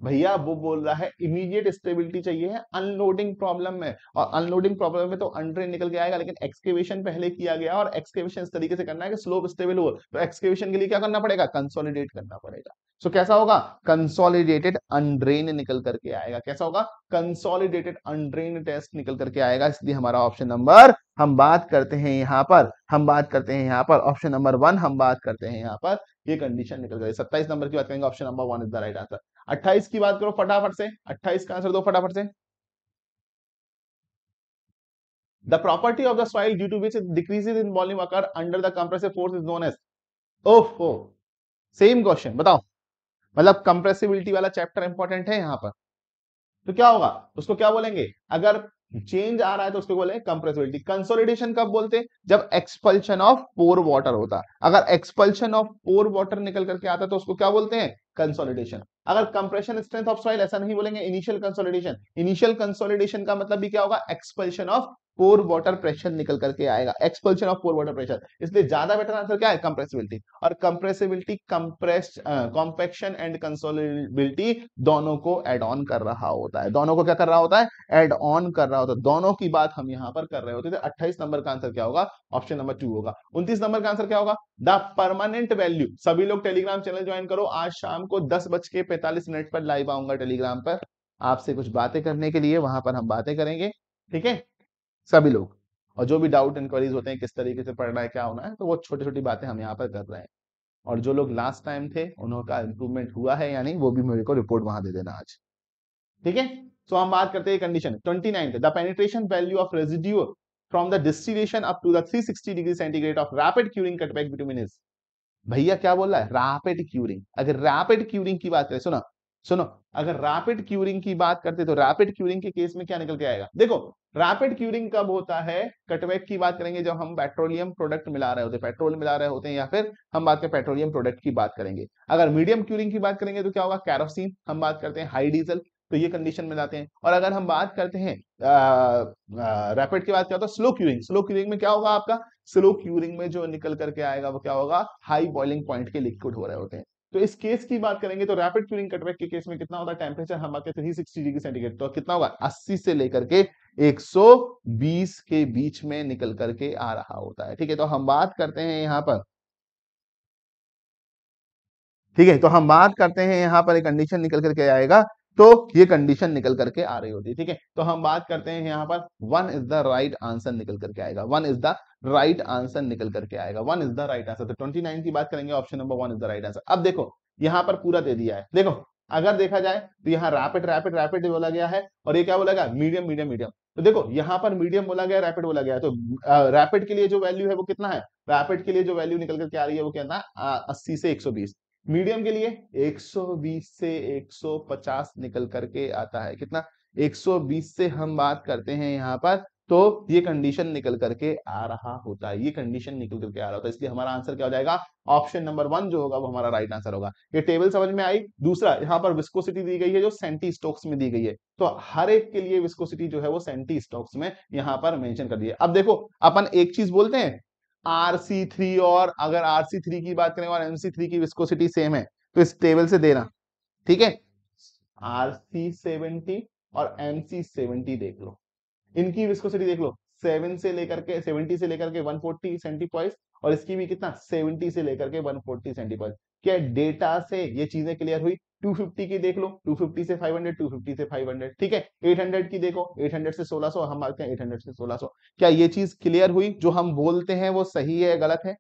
भैया वो बोल रहा है इमीडिएट स्टेबिलिटी चाहिए है अनलोडिंग प्रॉब्लम में और अनलोडिंग प्रॉब्लम में तो अनट्रेन निकल के आएगा लेकिन एक्सकेवेशन पहले किया गया और एक्सकेवेशन इस तरीके से करना है कि स्लोप स्टेबल हो तो एक्सकेवेशन के लिए क्या करना पड़ेगा कंसोलिडेट करना पड़ेगा सो so, कैसा होगा कंसोलिडेटेड अनड्रेन निकल करके आएगा कैसा होगा कंसोलिडेटेड अनड्रेन टेस्ट निकल करके आएगा इसलिए हमारा ऑप्शन नंबर हम बात करते हैं यहाँ पर हम बात करते हैं यहाँ पर ऑप्शन नंबर वन हम बात करते हैं यहाँ पर ये कंडीशन निकल गई सत्ताईस नंबर की बात करेंगे option number one is the right answer अट्ठाईस की बात करो फटाफट से अट्ठाईस का आंसर दो फटाफट से the property of the soil due to which it decreases in volume occur under the compressive force is known as ओफ हो सेम क्वेश्चन बताओ मतलब कंप्रेसिबिलिटी वाला चैप्टर इंपॉर्टेंट है यहां पर तो क्या होगा उसको क्या बोलेंगे अगर चेंज आ रहा है तो उसको बोलेंगे कंप्रेसिबिलिटी कंसोलिडेशन कब बोलते हैं जब एक्सपल्शन ऑफ पोर वाटर होता है अगर एक्सपल्शन ऑफ पोर वाटर निकल करके आता है तो उसको क्या बोलते हैं कंसोलिडेशन अगर कंप्रेशन स्ट्रेंथ ऑफ सॉइल ऐसा नहीं बोलेंगे इनिशियल कंसोलिडेशन इनिशियल कंसोलिडेशन का मतलब भी क्या होगा expulsion of pore water pressure निकल करके आएगा expulsion of pore water pressure इसलिए ज्यादा बेटर आंसर क्या है कंप्रेसिबिलिटी और compressibility compress compaction and consolidation दोनों को एड ऑन कर रहा होता है दोनों को क्या कर रहा होता है एड ऑन कर रहा होता है दोनों की बात हम यहाँ पर कर रहे होते थे अट्ठाईस नंबर का आंसर क्या होगा ऑप्शन नंबर टू होगा उन्तीस नंबर का आंसर क्या होगा द परमानेंट वैल्यू सभी लोग टेलीग्राम चैनल ज्वाइन करो आज शाम को दस बज के पैंतालीस मिनट पर लाइव आऊंगा टेलीग्राम पर आपसे कुछ बातें करने के लिए वहां पर हम बातें करेंगे ठीक है सभी लोग और जो भी डाउट इंक्वायरीज होते हैं किस तरीके से पढ़ना है क्या होना है तो वो छोटी छोटी बातें हम यहाँ पर कर रहे हैं और जो लोग लास्ट टाइम थे उनका इम्प्रूवमेंट हुआ है या नहीं वो भी मेरे को रिपोर्ट वहां दे देना आज ठीक है सो तो हम बात करते हैं condition twenty nine the penetration value of residue from the distillation up to the 360 degree centigrade of rapid curing cutback between is भैया क्या बोल रहा है रैपिड क्यूरिंग अगर रैपिड क्यूरिंग की बात करें सुना सुनो अगर रैपिड क्यूरिंग की बात करते तो रैपिड क्यूरिंग के केस में क्या निकल के आएगा देखो रैपिड क्यूरिंग कब होता है कटबैक की बात करेंगे जब हम पेट्रोलियम प्रोडक्ट मिला रहे होते हैं पेट्रोल मिला रहे होते हैं या फिर हम बात करें पेट्रोलियम प्रोडक्ट की बात करेंगे अगर मीडियम क्यूरिंग की बात करेंगे तो क्या होगा कैरोसिन हम बात करते हैं हाई डीजल तो ये कंडीशन में जाते हैं और अगर हम बात करते हैं रैपिड की बात क्या होता है स्लो क्यूरिंग स्लो क्यूरिंग में क्या होगा आपका स्लो क्यूरिंग में जो निकल करके आएगा वो क्या होगा हाई बॉइलिंग पॉइंट के लिक्विड हो रहे होते हैं तो इस केस की बात करेंगे तो रैपिड क्यूरिंग कटबैक के केस में कितना होता है टेम्परेचर हम थ्री सिक्सटी डिग्री सेंटीग्रेड तो कितना होगा अस्सी से लेकर के 120 के बीच में निकल करके आ रहा होता है ठीक है तो हम बात करते हैं यहां पर ठीक है तो हम बात करते हैं यहां पर एक कंडीशन निकल करके आएगा तो ये कंडीशन निकल करके आ रही होती है ठीक है तो हम बात करते हैं यहाँ पर one is the right answer निकल करके आएगा one is the right answer निकल करके आएगा one is the right answer तो ट्वेंटी नाइन की बात करेंगे option number one is the right answer अब देखो यहाँ पर पूरा दे दिया है देखो अगर देखा जाए तो यहाँ रैपिड रैपिड रैपिड बोला गया है और ये क्या बोला गया मीडियम मीडियम मीडियम तो देखो यहाँ पर मीडियम बोला गया रैपिड बोला गया तो रैपिड के लिए जो वैल्यू है वो कितना है रैपिड के लिए जो वैल्यू निकल करके आ रही है वो कितना अस्सी से एक मीडियम के लिए 120 से 150 निकल करके आता है कितना 120 से हम बात करते हैं यहाँ पर तो ये कंडीशन निकल करके आ रहा होता है ये कंडीशन निकल करके आ रहा होता है इसलिए हमारा आंसर क्या हो जाएगा ऑप्शन नंबर वन जो होगा वो हमारा राइट आंसर होगा ये टेबल समझ में आई दूसरा यहाँ पर विस्कोसिटी दी गई है जो सेंटी स्टॉक्स में दी गई है तो हर एक के लिए विस्कोसिटी जो है वो सेंटी स्टॉक्स में यहाँ पर मेंशन कर दिए अब देखो अपन एक चीज बोलते हैं आर सी थ्री और अगर आर सी थ्री की बात करें और एमसी थ्री की विस्कोसिटी सेम है तो इस टेबल से देना ठीक है आर सी सेवेंटी और एमसी सेवेंटी देख लो इनकी विस्कोसिटी देख लो सेवन से लेकर के सेवेंटी से लेकर के वन फोर्टी सेंटीपॉइस और इसकी भी कितना सेवेंटी से लेकर के वन फोर्टी सेंटीपॉइस क्या डेटा से ये चीजें क्लियर हुई 250 की देख लो 250 से 500 250 से 500 ठीक है 800 की देखो 800 से 1600 हम मानते हैं 800 से 1600 क्या ये चीज क्लियर हुई जो हम बोलते हैं वो सही है गलत है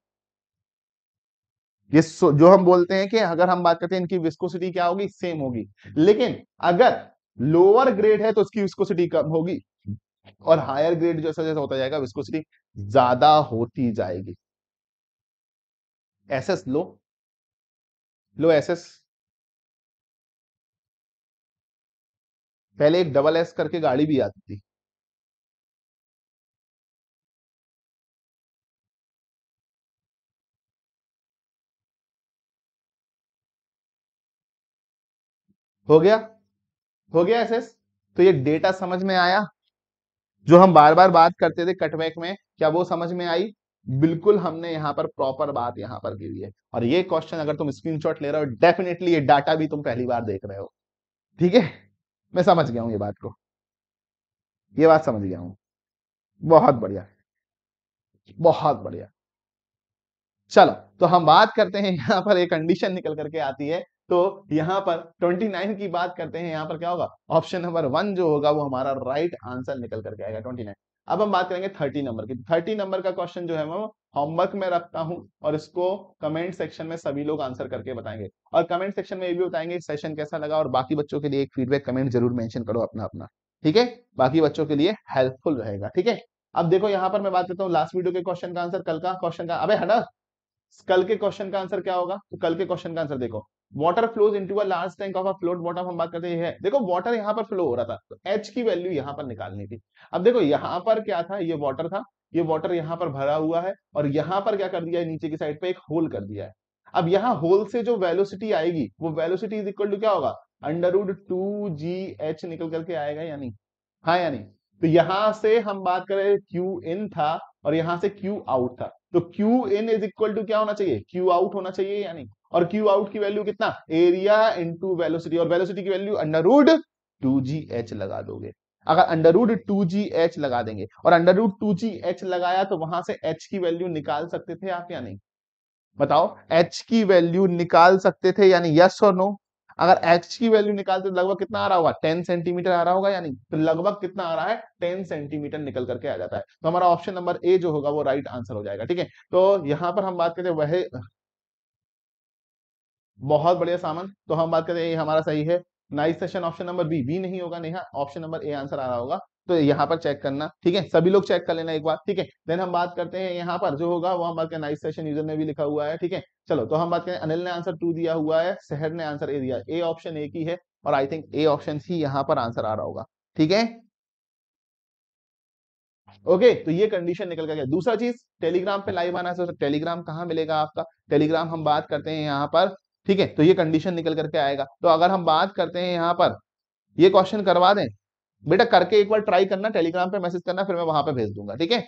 ये जो हम बोलते हैं कि अगर हम बात करते हैं इनकी विस्कोसिटी क्या होगी सेम होगी लेकिन अगर लोअर ग्रेड है तो उसकी विस्कोसिटी कम होगी और हायर ग्रेड जैसा जैसा होता जाएगा विस्कोसिटी ज्यादा होती जाएगी एस लो लो एस पहले एक डबल एस करके गाड़ी भी आती थी हो गया हो गया एसएस तो ये डेटा समझ में आया जो हम बार बार बात करते थे कटबैक में क्या वो समझ में आई बिल्कुल हमने यहां पर प्रॉपर बात यहां पर की है और ये क्वेश्चन अगर तुम स्क्रीनशॉट ले रहे हो डेफिनेटली ये डाटा भी तुम पहली बार देख रहे हो ठीक है मैं समझ गया हूं ये बात को ये बात समझ गया हूं बहुत बढ़िया बहुत बढ़िया चलो तो हम बात करते हैं यहां पर एक कंडीशन निकल करके आती है तो यहां पर 29 की बात करते हैं यहां पर क्या होगा ऑप्शन नंबर वन जो होगा वो हमारा राइट आंसर निकल करके आएगा 29 अब हम बात करेंगे 30 नंबर की 30 नंबर का क्वेश्चन जो है वो होमवर्क में रखता हूं और इसको कमेंट सेक्शन में सभी लोग आंसर करके बताएंगे और कमेंट सेक्शन में ये भी बताएंगे सेशन कैसा लगा और बाकी बच्चों के लिए एक फीडबैक कमेंट जरूर मेंशन करो अपना अपना ठीक है बाकी बच्चों के लिए हेल्पफुल रहेगा ठीक है अब देखो यहाँ पर मैं बात करता हूँ लास्ट वीडियो के क्वेश्चन का आंसर कल का क्वेश्चन का अब हटा कल के क्वेश्चन का आंसर क्या होगा तो कल के क्वेश्चन का आंसर देखो water flows into large tank of a float water हम बात करते हैं देखो वाटर यहाँ पर फ्लो हो रहा था तो एच की वैल्यू यहाँ पर निकालनी थी अब देखो यहाँ पर क्या था ये वॉटर था ये वाटर यहाँ पर भरा हुआ है और यहाँ पर क्या कर दिया है नीचे की साइड पे एक होल कर दिया है अब यहाँ होल से जो वेलोसिटी आएगी वो वेलोसिटी इज इक्वल टू क्या होगा अंडरवुड टू जी एच निकल करके आएगा यानी हाँ यानी तो यहां से हम बात करें क्यू इन था और यहां से क्यू आउट था तो Q in is equal to क्या होना चाहिए क्यू आउट होना चाहिए यानी और क्यू आउट की वैल्यू कितना एरिया इंटू वेलोसिटी और वेलोसिटी की value under two G H लगा दोगे अगर under root two G H लगा देंगे और under root two G H लगाया तो वहां से एच की वैल्यू निकाल सकते थे आप या नहीं बताओ एच की वैल्यू निकाल सकते थे यानी यस और नो अगर एच की वैल्यू निकालते तो लगभग कितना आ रहा होगा टेन सेंटीमीटर आ रहा होगा यानी तो लगभग कितना आ रहा है टेन सेंटीमीटर निकल करके आ जाता है तो हमारा ऑप्शन नंबर ए जो होगा वो राइट आंसर हो जाएगा ठीक है तो यहां पर हम बात करें वह बहुत बढ़िया सामान तो हम बात करें ये हमारा सही है nice session option number B B नहीं होगा Neha option number A answer आ रहा होगा तो यहाँ पर चेक करना ठीक है सभी लोग चेक कर लेना एक बार ठीक है देन हम बात करते हैं यहाँ पर जो होगा वो हम बात करें नाइस सेशन यूजर ने भी लिखा हुआ है ठीक है चलो तो हम बात करें अनिल ने आंसर टू दिया हुआ है शहर ने आंसर ए दिया ए ऑप्शन ए की है और आई थिंक ए ऑप्शन ही यहाँ पर आंसर आ रहा होगा ठीक है ओके okay, तो ये कंडीशन निकल कर गया दूसरा चीज टेलीग्राम पे लाइव आना है तो टेलीग्राम कहाँ मिलेगा आपका टेलीग्राम हम बात करते हैं यहाँ पर ठीक है तो ये कंडीशन निकल करके आएगा तो अगर हम बात करते हैं यहाँ पर ये क्वेश्चन करवा दें बेटा करके एक बार ट्राई करना टेलीग्राम पे मैसेज करना फिर मैं वहां पे भेज दूंगा ठीक है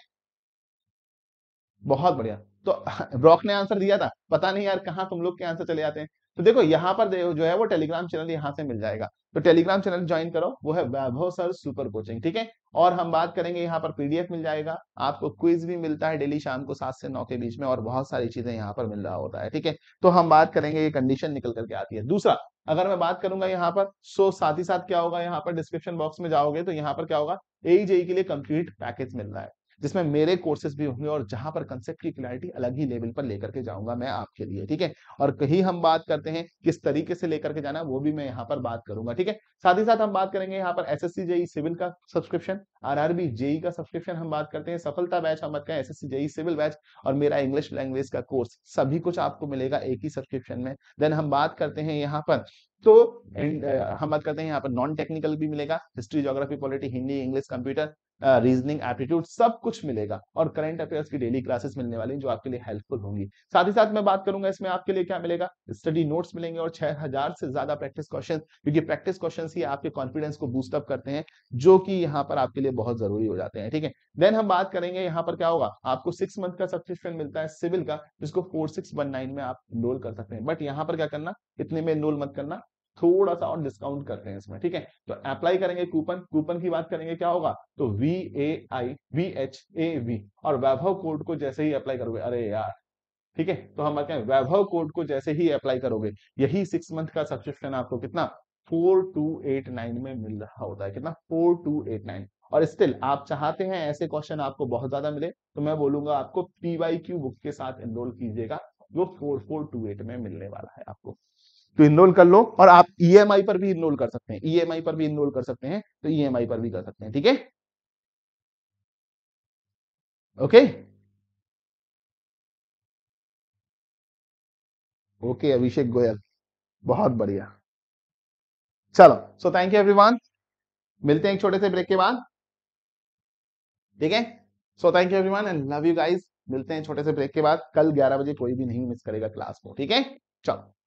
बहुत बढ़िया तो ब्रॉक ने आंसर दिया था पता नहीं यार कहाँ तुम लोग के आंसर चले जाते हैं तो देखो यहाँ पर देखो जो है वो टेलीग्राम चैनल यहाँ से मिल जाएगा तो टेलीग्राम चैनल ज्वाइन करो वो है वैभव सर सुपर कोचिंग ठीक है और हम बात करेंगे यहाँ पर पीडीएफ मिल जाएगा आपको क्विज भी मिलता है डेली शाम को सात से नौ के बीच में और बहुत सारी चीजें यहाँ पर मिल रहा होता है ठीक है तो हम बात करेंगे ये कंडीशन निकल करके आती है दूसरा अगर मैं बात करूंगा यहाँ पर सो साथ ही साथ क्या होगा यहाँ पर डिस्क्रिप्शन बॉक्स में जाओगे तो यहाँ पर क्या होगा एई जेई e के लिए कंप्लीट पैकेज मिल रहा है जिसमें मेरे कोर्सेज भी होंगे और जहां पर कंसेप्ट की क्लैरिटी अलग ही लेवल पर लेकर के जाऊंगा मैं आपके लिए ठीक है और कहीं हम बात करते हैं किस तरीके से लेकर के जाना वो भी मैं यहाँ पर बात करूंगा ठीक है साथ ही साथ हम बात करेंगे यहाँ पर एस एस जेई सिविल का सब्सक्रिप्शन आर आरबी जेई का सब्सक्रिप्शन हम बात करते हैं सफलता बैच हम बात करें S S JE civil batch और मेरा इंग्लिश लैंग्वेज का कोर्स सभी कुछ आपको मिलेगा एक ही सब्सक्रिप्शन में देन हम बात करते हैं यहाँ पर तो हम बात करते हैं यहाँ पर नॉन टेक्निकल भी मिलेगा history geography polity Hindi English computer reasoning aptitude सब कुछ मिलेगा और करंट अफेयर्स की डेली क्लासेस मिलने वाली जो आपके लिए हेल्पफुल होंगी साथ ही साथ मैं बात करूंगा इसमें आपके लिए क्या मिलेगा स्टडी नोट्स मिलेंगे और छह हजार से ज्यादा प्रैक्टिस क्वेश्चन क्योंकि प्रैक्टिस क्वेश्चन ही आपके कॉन्फिडेंस को बूस्टअप करते हैं जो कि यहाँ पर आपके लिए बहुत जरूरी हो जाते हैं ठीक है देन हम बात करेंगे यहाँ पर क्या होगा आपको सिक्स मंथ का सब्सक्रिप्शन मिलता है सिविल का जिसको फोर सिक्स वन नाइन में आप इनरोल कर सकते हैं बट यहाँ पर क्या करना इतने में इनरोल मत करना थोड़ा सा और डिस्काउंट करते हैं इसमें ठीक है तो अप्लाई करेंगे कूपन कूपन की बात करेंगे क्या होगा तो V A I V H A V और वैभव कोड को जैसे ही अप्लाई करोगे अरे यार ठीक है तो हम क्या वैभव कोड को जैसे ही अप्लाई करोगे यही सिक्स मंथ का सब्सक्रिप्शन आपको कितना फोर टू एट नाइन में मिल रहा होता है कितना फोर टू एट नाइन और स्टिल आप चाहते हैं ऐसे क्वेश्चन आपको बहुत ज्यादा मिले तो मैं बोलूंगा आपको पीवाई क्यू बुक के साथ एनरोल कीजिएगा वो फोर फोर टू एट में मिलने वाला है आपको तो इनरोल कर लो और आप ई e पर भी इनरोल कर सकते हैं ई e पर भी इनरोल कर सकते हैं तो ई e पर भी कर सकते हैं ठीक है ओके ओके अभिषेक गोयल बहुत बढ़िया चलो सो थैंक यू एवरीवन मिलते हैं एक छोटे से ब्रेक के बाद ठीक है so thank you everyone and love you guys मिलते हैं छोटे से ब्रेक के बाद कल 11 बजे कोई भी नहीं मिस करेगा क्लास को ठीक है चलो